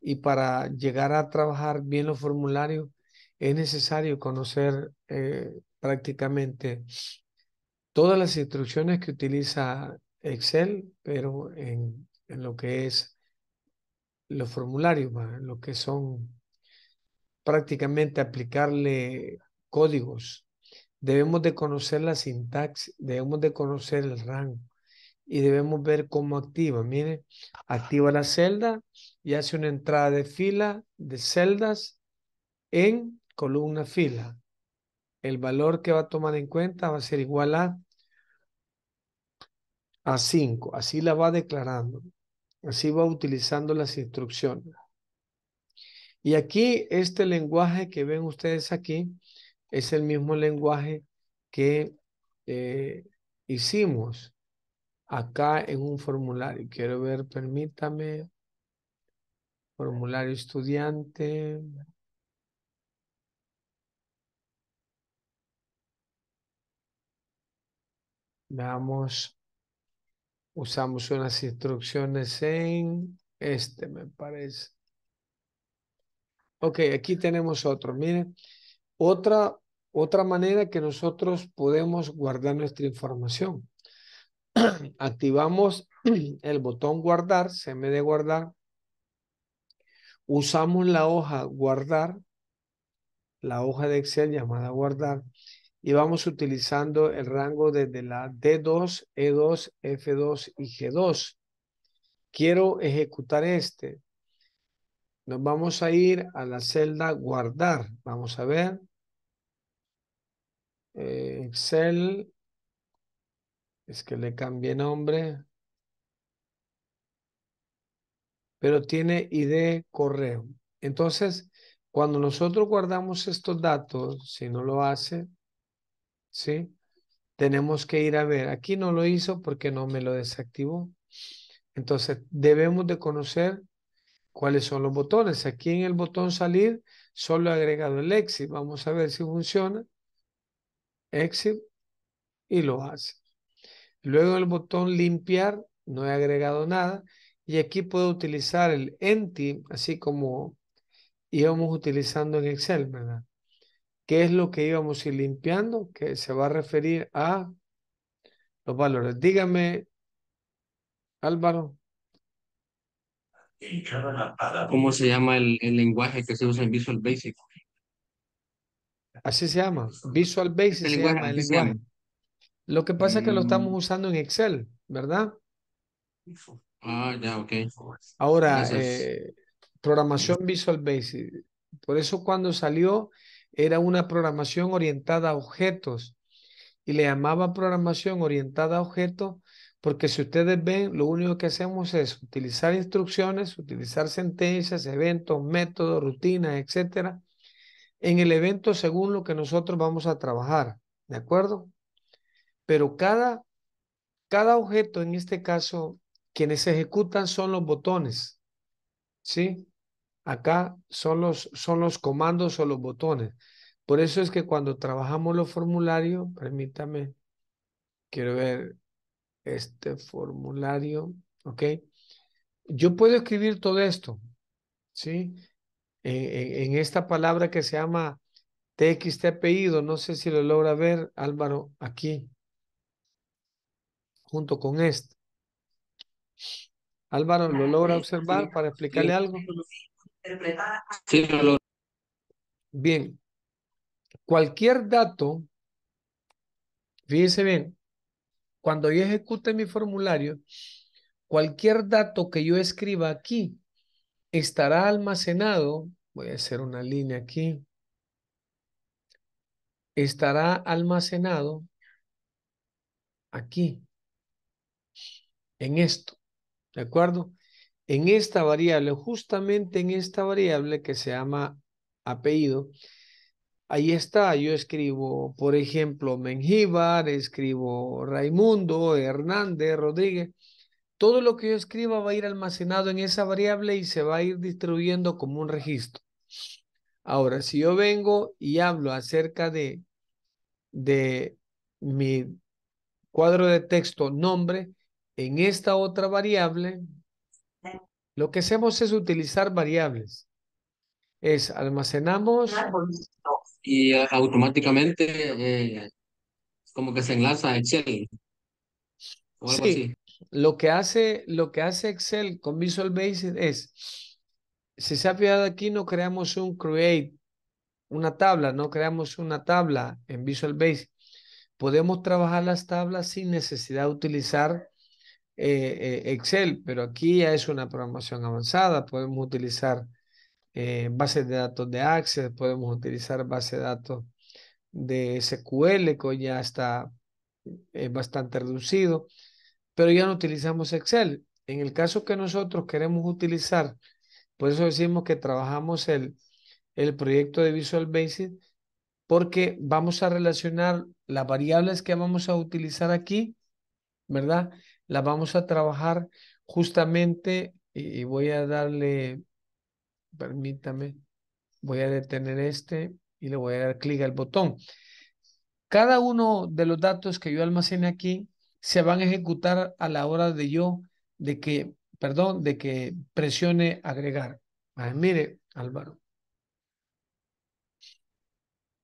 Y para llegar a trabajar bien los formularios, es necesario conocer eh, prácticamente todas las instrucciones que utiliza Excel, pero en lo que es los formularios, lo que son prácticamente aplicarle códigos. Debemos de conocer la sintaxis, debemos de conocer el rango y debemos ver cómo activa. Mire, activa la celda y hace una entrada de fila de celdas en columna fila. El valor que va a tomar en cuenta va a ser igual a, a 5. Así la va declarando. Así va utilizando las instrucciones. Y aquí este lenguaje que ven ustedes aquí es el mismo lenguaje que eh, hicimos acá en un formulario. Quiero ver, permítame, formulario estudiante. Veamos Usamos unas instrucciones en este, me parece. Ok, aquí tenemos otro. Miren, otra, otra manera que nosotros podemos guardar nuestra información. Activamos el botón guardar, se me de guardar. Usamos la hoja guardar, la hoja de Excel llamada guardar y vamos utilizando el rango desde la D2, E2, F2 y G2. Quiero ejecutar este. Nos vamos a ir a la celda guardar. Vamos a ver. Eh, Excel. Es que le cambié nombre. Pero tiene ID correo. Entonces, cuando nosotros guardamos estos datos, si no lo hace, ¿sí? Tenemos que ir a ver, aquí no lo hizo porque no me lo desactivó. Entonces, debemos de conocer cuáles son los botones. Aquí en el botón salir, solo he agregado el exit. Vamos a ver si funciona. Exit y lo hace. Luego el botón limpiar, no he agregado nada. Y aquí puedo utilizar el empty, así como íbamos utilizando en Excel, ¿verdad? ¿Qué es lo que íbamos a ir limpiando? Que se va a referir a los valores. Dígame, Álvaro. ¿Cómo se llama el, el lenguaje que se usa en Visual Basic? Así se llama. Visual Basic se llama el lenguaje. Lo que pasa es que lo mm. estamos usando en Excel, ¿verdad? Ah, ya, ok. Ahora, eh, programación Visual Basic. Por eso cuando salió, era una programación orientada a objetos. Y le llamaba programación orientada a objetos porque si ustedes ven, lo único que hacemos es utilizar instrucciones, utilizar sentencias, eventos, métodos, rutinas, etcétera, en el evento según lo que nosotros vamos a trabajar, ¿de acuerdo? Pero cada, cada objeto, en este caso, quienes ejecutan son los botones, ¿sí? Acá son los, son los comandos o los botones. Por eso es que cuando trabajamos los formularios, permítame, quiero ver este formulario, ¿ok? Yo puedo escribir todo esto, ¿sí? Eh, eh, en, esta palabra que se llama TXT apellido, no sé si lo logra ver Álvaro aquí, junto con este. Álvaro, ¿lo ah, logra observar para explicarle algo? Bien. Cualquier dato, fíjense bien, cuando yo ejecute mi formulario, cualquier dato que yo escriba aquí estará almacenado, voy a hacer una línea aquí, estará almacenado aquí, en esto, ¿de acuerdo? en esta variable, justamente en esta variable que se llama apellido, ahí está, yo escribo, por ejemplo, Mengíbar, escribo Raimundo, Hernández, Rodríguez. Todo lo que yo escriba va a ir almacenado en esa variable y se va a ir distribuyendo como un registro. Ahora, si yo vengo y hablo acerca de, de mi cuadro de texto nombre, en esta otra variable, lo que hacemos es utilizar variables. Es almacenamos. Y ah, automáticamente eh, como que se enlaza a Excel. sí. Lo que, hace, lo que hace Excel con Visual Basic es, si se ha fijado aquí, no creamos un create, una tabla, no creamos una tabla en Visual Basic. Podemos trabajar las tablas sin necesidad de utilizar eh, eh, Excel, pero aquí ya es una programación avanzada. Podemos utilizar eh, bases de datos de Access, podemos utilizar base de datos de SQL, que ya está bastante reducido, pero ya no utilizamos Excel. En el caso que nosotros queremos utilizar, por eso decimos que trabajamos el, el proyecto de Visual Basic, porque vamos a relacionar las variables que vamos a utilizar aquí, ¿verdad? la vamos a trabajar justamente y, voy a darle, permítame, voy a detener este y le voy a dar clic al botón. Cada uno de los datos que yo almacene aquí se van a ejecutar a la hora de yo, de que, perdón, de que presione agregar. Ah, mire, Álvaro.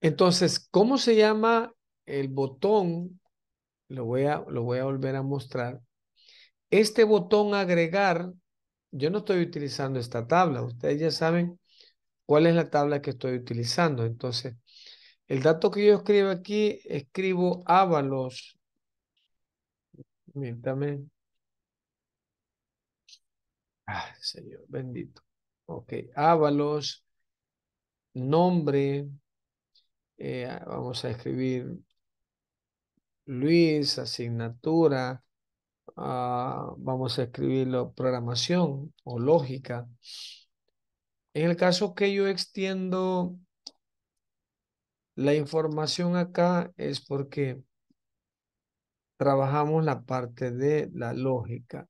Entonces, ¿cómo se llama el botón? Lo voy a, lo voy a volver a mostrar. Este botón agregar, yo no estoy utilizando esta tabla, ustedes ya saben cuál es la tabla que estoy utilizando. Entonces, el dato que yo escribo aquí, escribo ávalos. Miéntame. Ah, Señor, bendito. Ok, ávalos, nombre. Eh, vamos a escribir Luis, asignatura, Ah, vamos a escribirlo, programación o lógica. En el caso que yo extiendo la información acá es porque trabajamos la parte de la lógica,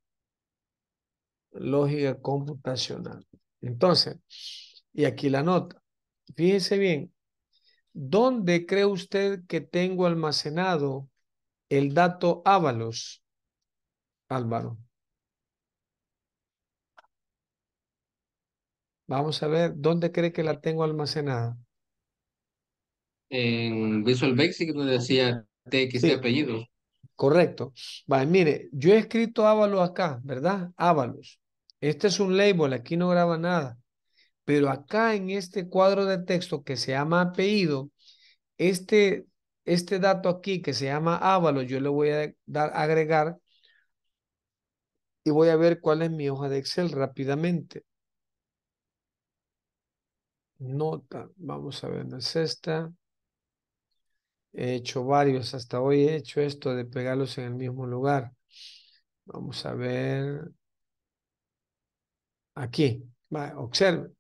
lógica computacional. Entonces, y aquí la nota. Fíjense bien, ¿dónde cree usted que tengo almacenado el dato Avalos? Álvaro. Vamos a ver, ¿dónde cree que la tengo almacenada? En Visual Basic donde decía TXT apellido. Correcto. mire, yo he escrito Ávalos acá, ¿verdad? Ávalos Este es un label, aquí no graba nada. Pero acá en este cuadro de texto que se llama apellido, este, este dato aquí que se llama Ávalos yo le voy a dar, agregar y voy a ver cuál es mi hoja de Excel rápidamente. Nota, vamos a ver, no es esta. He hecho varios, hasta hoy he hecho esto de pegarlos en el mismo lugar. Vamos a ver. Aquí, Observen. observe.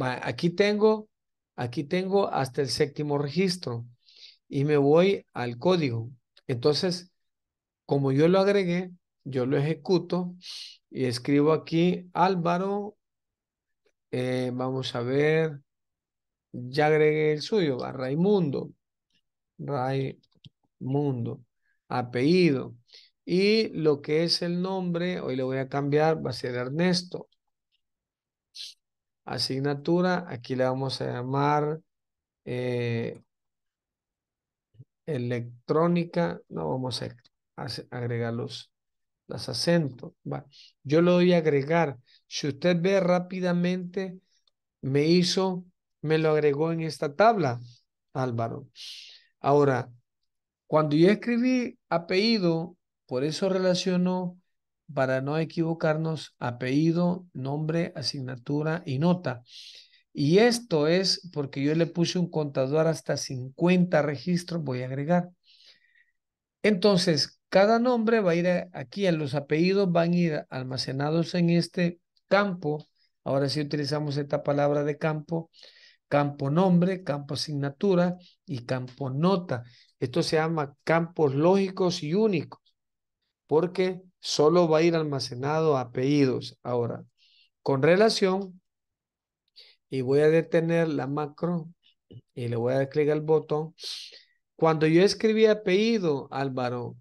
aquí tengo, aquí tengo hasta el séptimo registro y me voy al código. Entonces, como yo lo agregué, yo lo ejecuto y escribo aquí Álvaro, eh, vamos a ver, ya agregué el suyo, Raimundo, Raimundo, apellido. Y lo que es el nombre, hoy le voy a cambiar, va a ser Ernesto. Asignatura, aquí le vamos a llamar eh, electrónica, no vamos a, a agregar los las acento. Va. Yo lo voy a agregar. Si usted ve rápidamente, me hizo, me lo agregó en esta tabla, Álvaro. Ahora, cuando yo escribí apellido, por eso relaciono, para no equivocarnos, apellido, nombre, asignatura y nota. Y esto es porque yo le puse un contador hasta 50 registros, voy a agregar. Entonces, cada nombre va a ir aquí, los apellidos van a ir almacenados en este campo. Ahora sí utilizamos esta palabra de campo, campo nombre, campo asignatura y campo nota. Esto se llama campos lógicos y únicos, porque solo va a ir almacenado apellidos. Ahora, con relación, y voy a detener la macro y le voy a dar clic al botón. Cuando yo escribí apellido, Álvaro,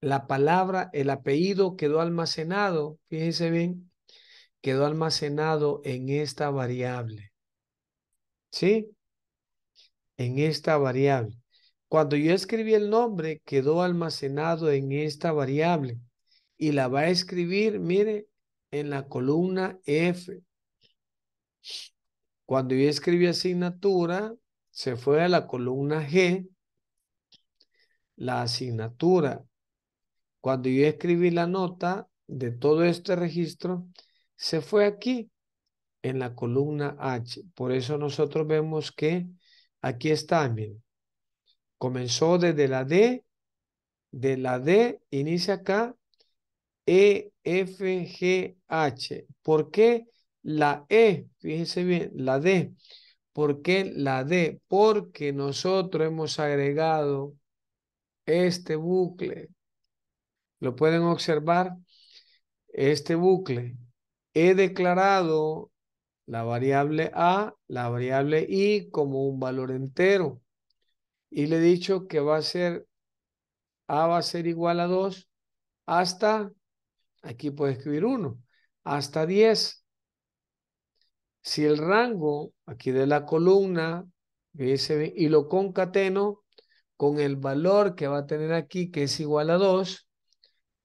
la palabra, el apellido quedó almacenado, fíjense bien, quedó almacenado en esta variable. ¿Sí? En esta variable. Cuando yo escribí el nombre, quedó almacenado en esta variable y la va a escribir, mire, en la columna F. Cuando yo escribí asignatura, se fue a la columna G, la asignatura cuando yo escribí la nota de todo este registro, se fue aquí, en la columna H. Por eso nosotros vemos que aquí está, miren. Comenzó desde la D, de la D, inicia acá, E, F, G, H. ¿Por qué la E? Fíjense bien, la D. ¿Por qué la D? Porque nosotros hemos agregado este bucle lo pueden observar, este bucle. He declarado la variable A, la variable I como un valor entero. Y le he dicho que va a ser, A va a ser igual a 2 hasta, aquí puedo escribir 1, hasta 10. Si el rango aquí de la columna, y lo concateno con el valor que va a tener aquí, que es igual a 2,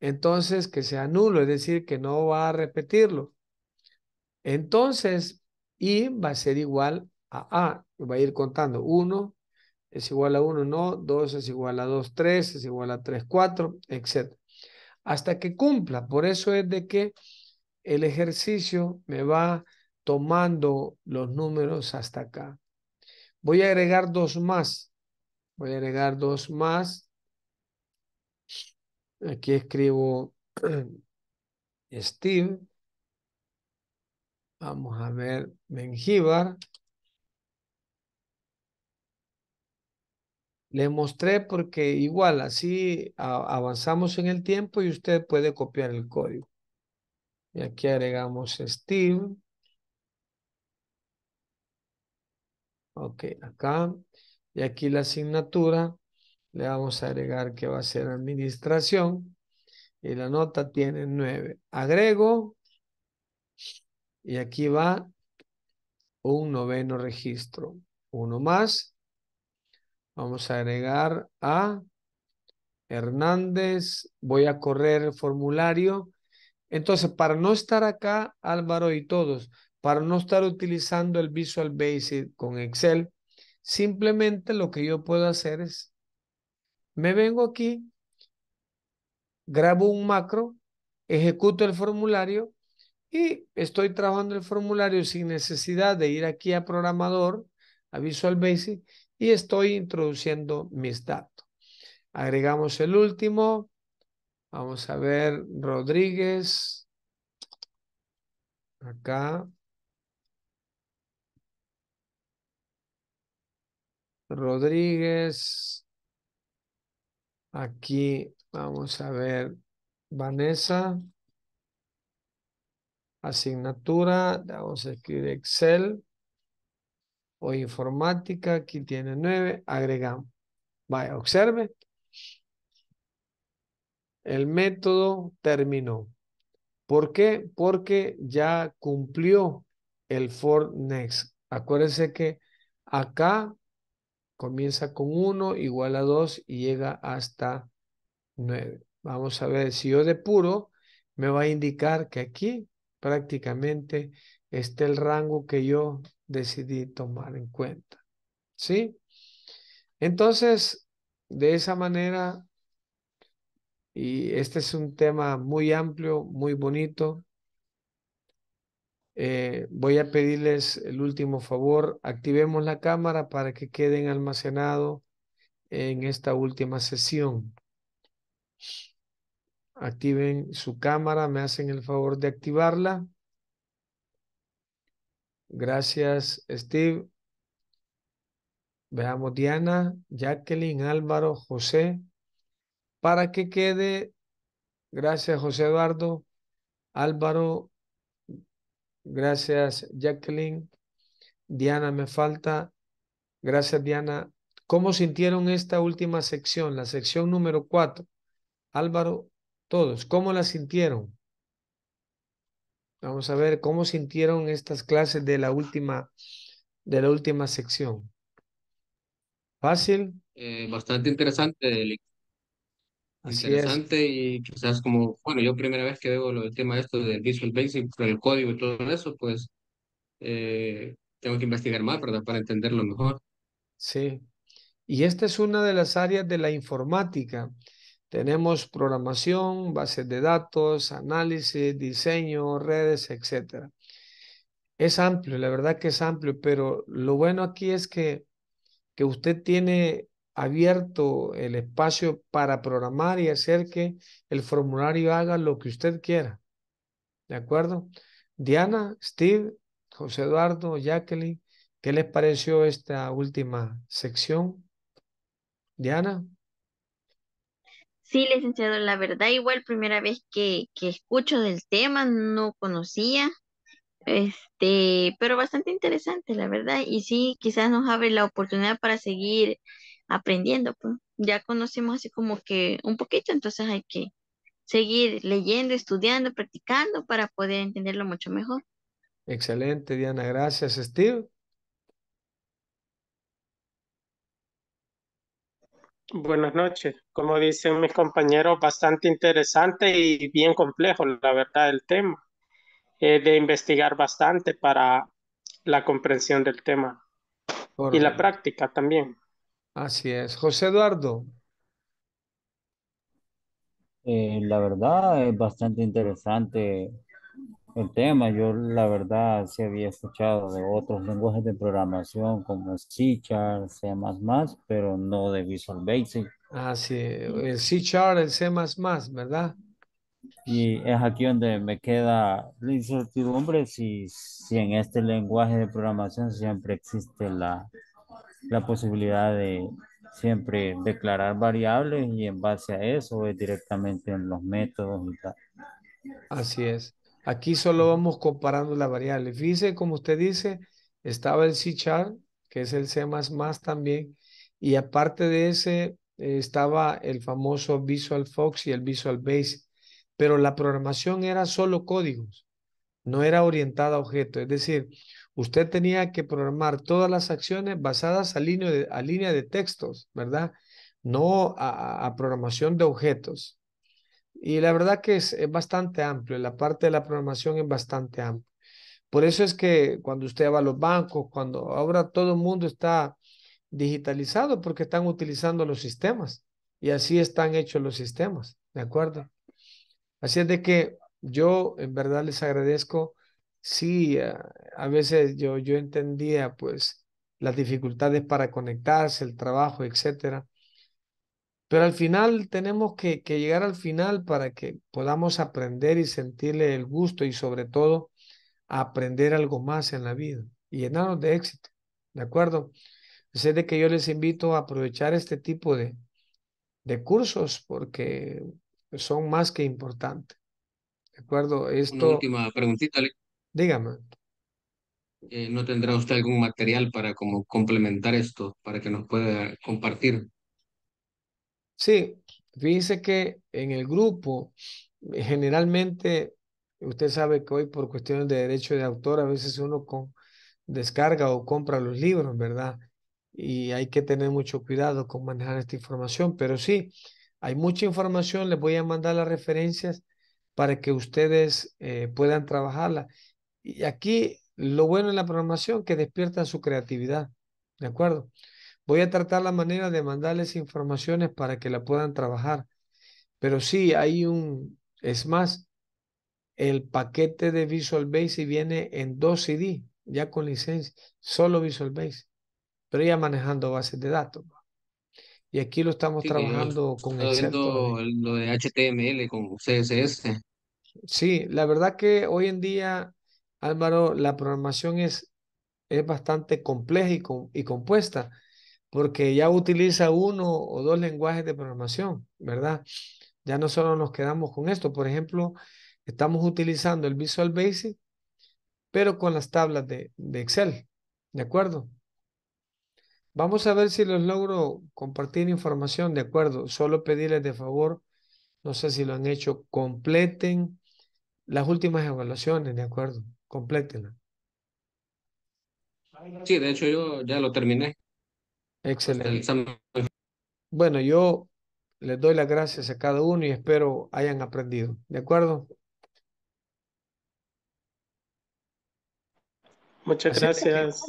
entonces que sea nulo, es decir, que no va a repetirlo. Entonces, I va a ser igual a A, va a ir contando 1 es igual a 1, no, 2 es igual a 2, 3 es igual a 3, 4, etc. Hasta que cumpla, por eso es de que el ejercicio me va tomando los números hasta acá. Voy a agregar dos más. Voy a agregar dos más Aquí escribo Steve. Vamos a ver Mengíbar. Le mostré porque igual así avanzamos en el tiempo y usted puede copiar el código. Y aquí agregamos Steve. Ok, acá. Y aquí la asignatura le vamos a agregar que va a ser administración y la nota tiene nueve. Agrego y aquí va un noveno registro. Uno más. Vamos a agregar a Hernández. Voy a correr el formulario. Entonces, para no estar acá, Álvaro y todos, para no estar utilizando el Visual Basic con Excel, simplemente lo que yo puedo hacer es me vengo aquí, grabo un macro, ejecuto el formulario y estoy trabajando el formulario sin necesidad de ir aquí a programador, a Visual Basic, y estoy introduciendo mis datos. Agregamos el último. Vamos a ver, Rodríguez. Acá. Rodríguez. Aquí vamos a ver Vanessa. Asignatura, vamos a escribir Excel o informática, aquí tiene nueve, agregamos. Vaya, observe. El método terminó. ¿Por qué? Porque ya cumplió el for next. Acuérdense que acá Comienza con 1 igual a 2 y llega hasta 9. Vamos a ver, si yo depuro, me va a indicar que aquí prácticamente esté el rango que yo decidí tomar en cuenta. ¿Sí? Entonces, de esa manera, y este es un tema muy amplio, muy bonito, eh, voy a pedirles el último favor, activemos la cámara para que queden almacenados en esta última sesión. Activen su cámara, me hacen el favor de activarla. Gracias, Steve. Veamos Diana, Jacqueline, Álvaro, José. Para que quede, gracias José Eduardo, Álvaro, Gracias, Jacqueline. Diana, me falta. Gracias, Diana. ¿Cómo sintieron esta última sección, la sección número cuatro? Álvaro, todos, ¿cómo la sintieron? Vamos a ver cómo sintieron estas clases de la última, de la última sección. ¿Fácil? Eh, bastante interesante, Así interesante y quizás como, bueno, yo primera vez que veo lo, el tema esto del Visual Basic, pero el código y todo eso, pues eh, tengo que investigar más, ¿verdad? Para entenderlo mejor. Sí. Y esta es una de las áreas de la informática. Tenemos programación, bases de datos, análisis, diseño, redes, etc. Es amplio, la verdad que es amplio, pero lo bueno aquí es que, que usted tiene abierto el espacio para programar y hacer que el formulario haga lo que usted quiera. ¿De acuerdo? Diana, Steve, José Eduardo, Jacqueline, ¿qué les pareció esta última sección? Diana. Sí, licenciado, la verdad, igual primera vez que, que escucho del tema, no conocía, este, pero bastante interesante, la verdad, y sí, quizás nos abre la oportunidad para seguir aprendiendo, pues ya conocemos así como que un poquito, entonces hay que seguir leyendo, estudiando, practicando para poder entenderlo mucho mejor. Excelente, Diana, gracias, Steve. Buenas noches. Como dicen mis compañeros, bastante interesante y bien complejo, la verdad, el tema. de investigar bastante para la comprensión del tema y la práctica también. Así es. José Eduardo. Eh, la verdad es bastante interesante el tema. Yo la verdad sí había escuchado de otros lenguajes de programación como C Char, C++, pero no de Visual Basic. Ah, sí. El C Char, el C++, ¿verdad? Y es aquí donde me queda la incertidumbre si, si en este lenguaje de programación siempre existe la la posibilidad de siempre declarar variables y en base a eso es directamente en los métodos y tal. Así es. Aquí solo vamos comparando las variables. Fíjese, como usted dice, estaba el C Chart, que es el C también, y aparte de ese eh, estaba el famoso Visual Fox y el Visual Base. pero la programación era solo códigos, no era orientada a objetos. Es decir, Usted tenía que programar todas las acciones basadas a línea de, a línea de textos, ¿verdad? No a, programación de objetos. Y la verdad que es, es, bastante amplio, la parte de la programación es bastante amplia. Por eso es que cuando usted va a los bancos, cuando ahora todo el mundo está digitalizado porque están utilizando los sistemas y así están hechos los sistemas, ¿de acuerdo? Así es de que yo en verdad les agradezco sí, eh, a veces yo, yo entendía pues las dificultades para conectarse, el trabajo, etcétera. Pero al final tenemos que, llegar al final para que podamos aprender y sentirle el gusto y sobre todo aprender algo más en la vida y llenarnos de éxito. ¿De acuerdo? Sé de que yo les invito a aprovechar este tipo de, de cursos porque son más que importantes. ¿De acuerdo? Esto... última preguntita, Dígame. Eh, ¿No tendrá usted algún material para como complementar esto, para que nos pueda compartir? Sí, fíjese que en el grupo, eh, generalmente, usted sabe que hoy por cuestiones de derecho de autor, a veces uno descarga o compra los libros, ¿verdad? Y hay que tener mucho cuidado con manejar esta información, pero sí, hay mucha información, les voy a mandar las referencias para que ustedes eh, puedan trabajarla. Y aquí lo bueno en la programación que despierta su creatividad, ¿de acuerdo? Voy a tratar la manera de mandarles informaciones para que la puedan trabajar. Pero sí, hay un, es más, el paquete de Visual Basic viene en dos CD, ya con licencia, solo Visual Basic, pero ya manejando bases de datos. Y aquí lo estamos trabajando con Excel. Lo de HTML, con CSS. Sí, la verdad que hoy en día Álvaro, la programación es, es bastante compleja y, compuesta, porque ya utiliza uno o dos lenguajes de programación, ¿verdad? Ya no solo nos quedamos con esto, por ejemplo, estamos utilizando el Visual Basic, pero con las tablas de, de Excel, ¿de acuerdo? Vamos a ver si los logro compartir información, de acuerdo. Solo pedirles de favor, no sé si lo han hecho, completen las últimas evaluaciones, de acuerdo complétela. Sí, de hecho yo ya lo terminé. Excelente. Bueno, yo les doy las gracias a cada uno y espero hayan aprendido. ¿De acuerdo? Muchas gracias.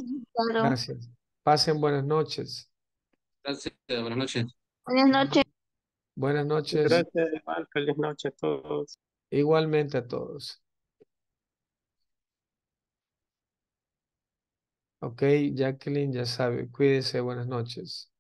gracias. Pasen buenas noches. Gracias, buenas noches. Buenas noches. Buenas noches. Gracias, Buenas Feliz noche a todos. Igualmente a todos. Ok, Jacqueline, ya sabe. Cuídese, buenas noches.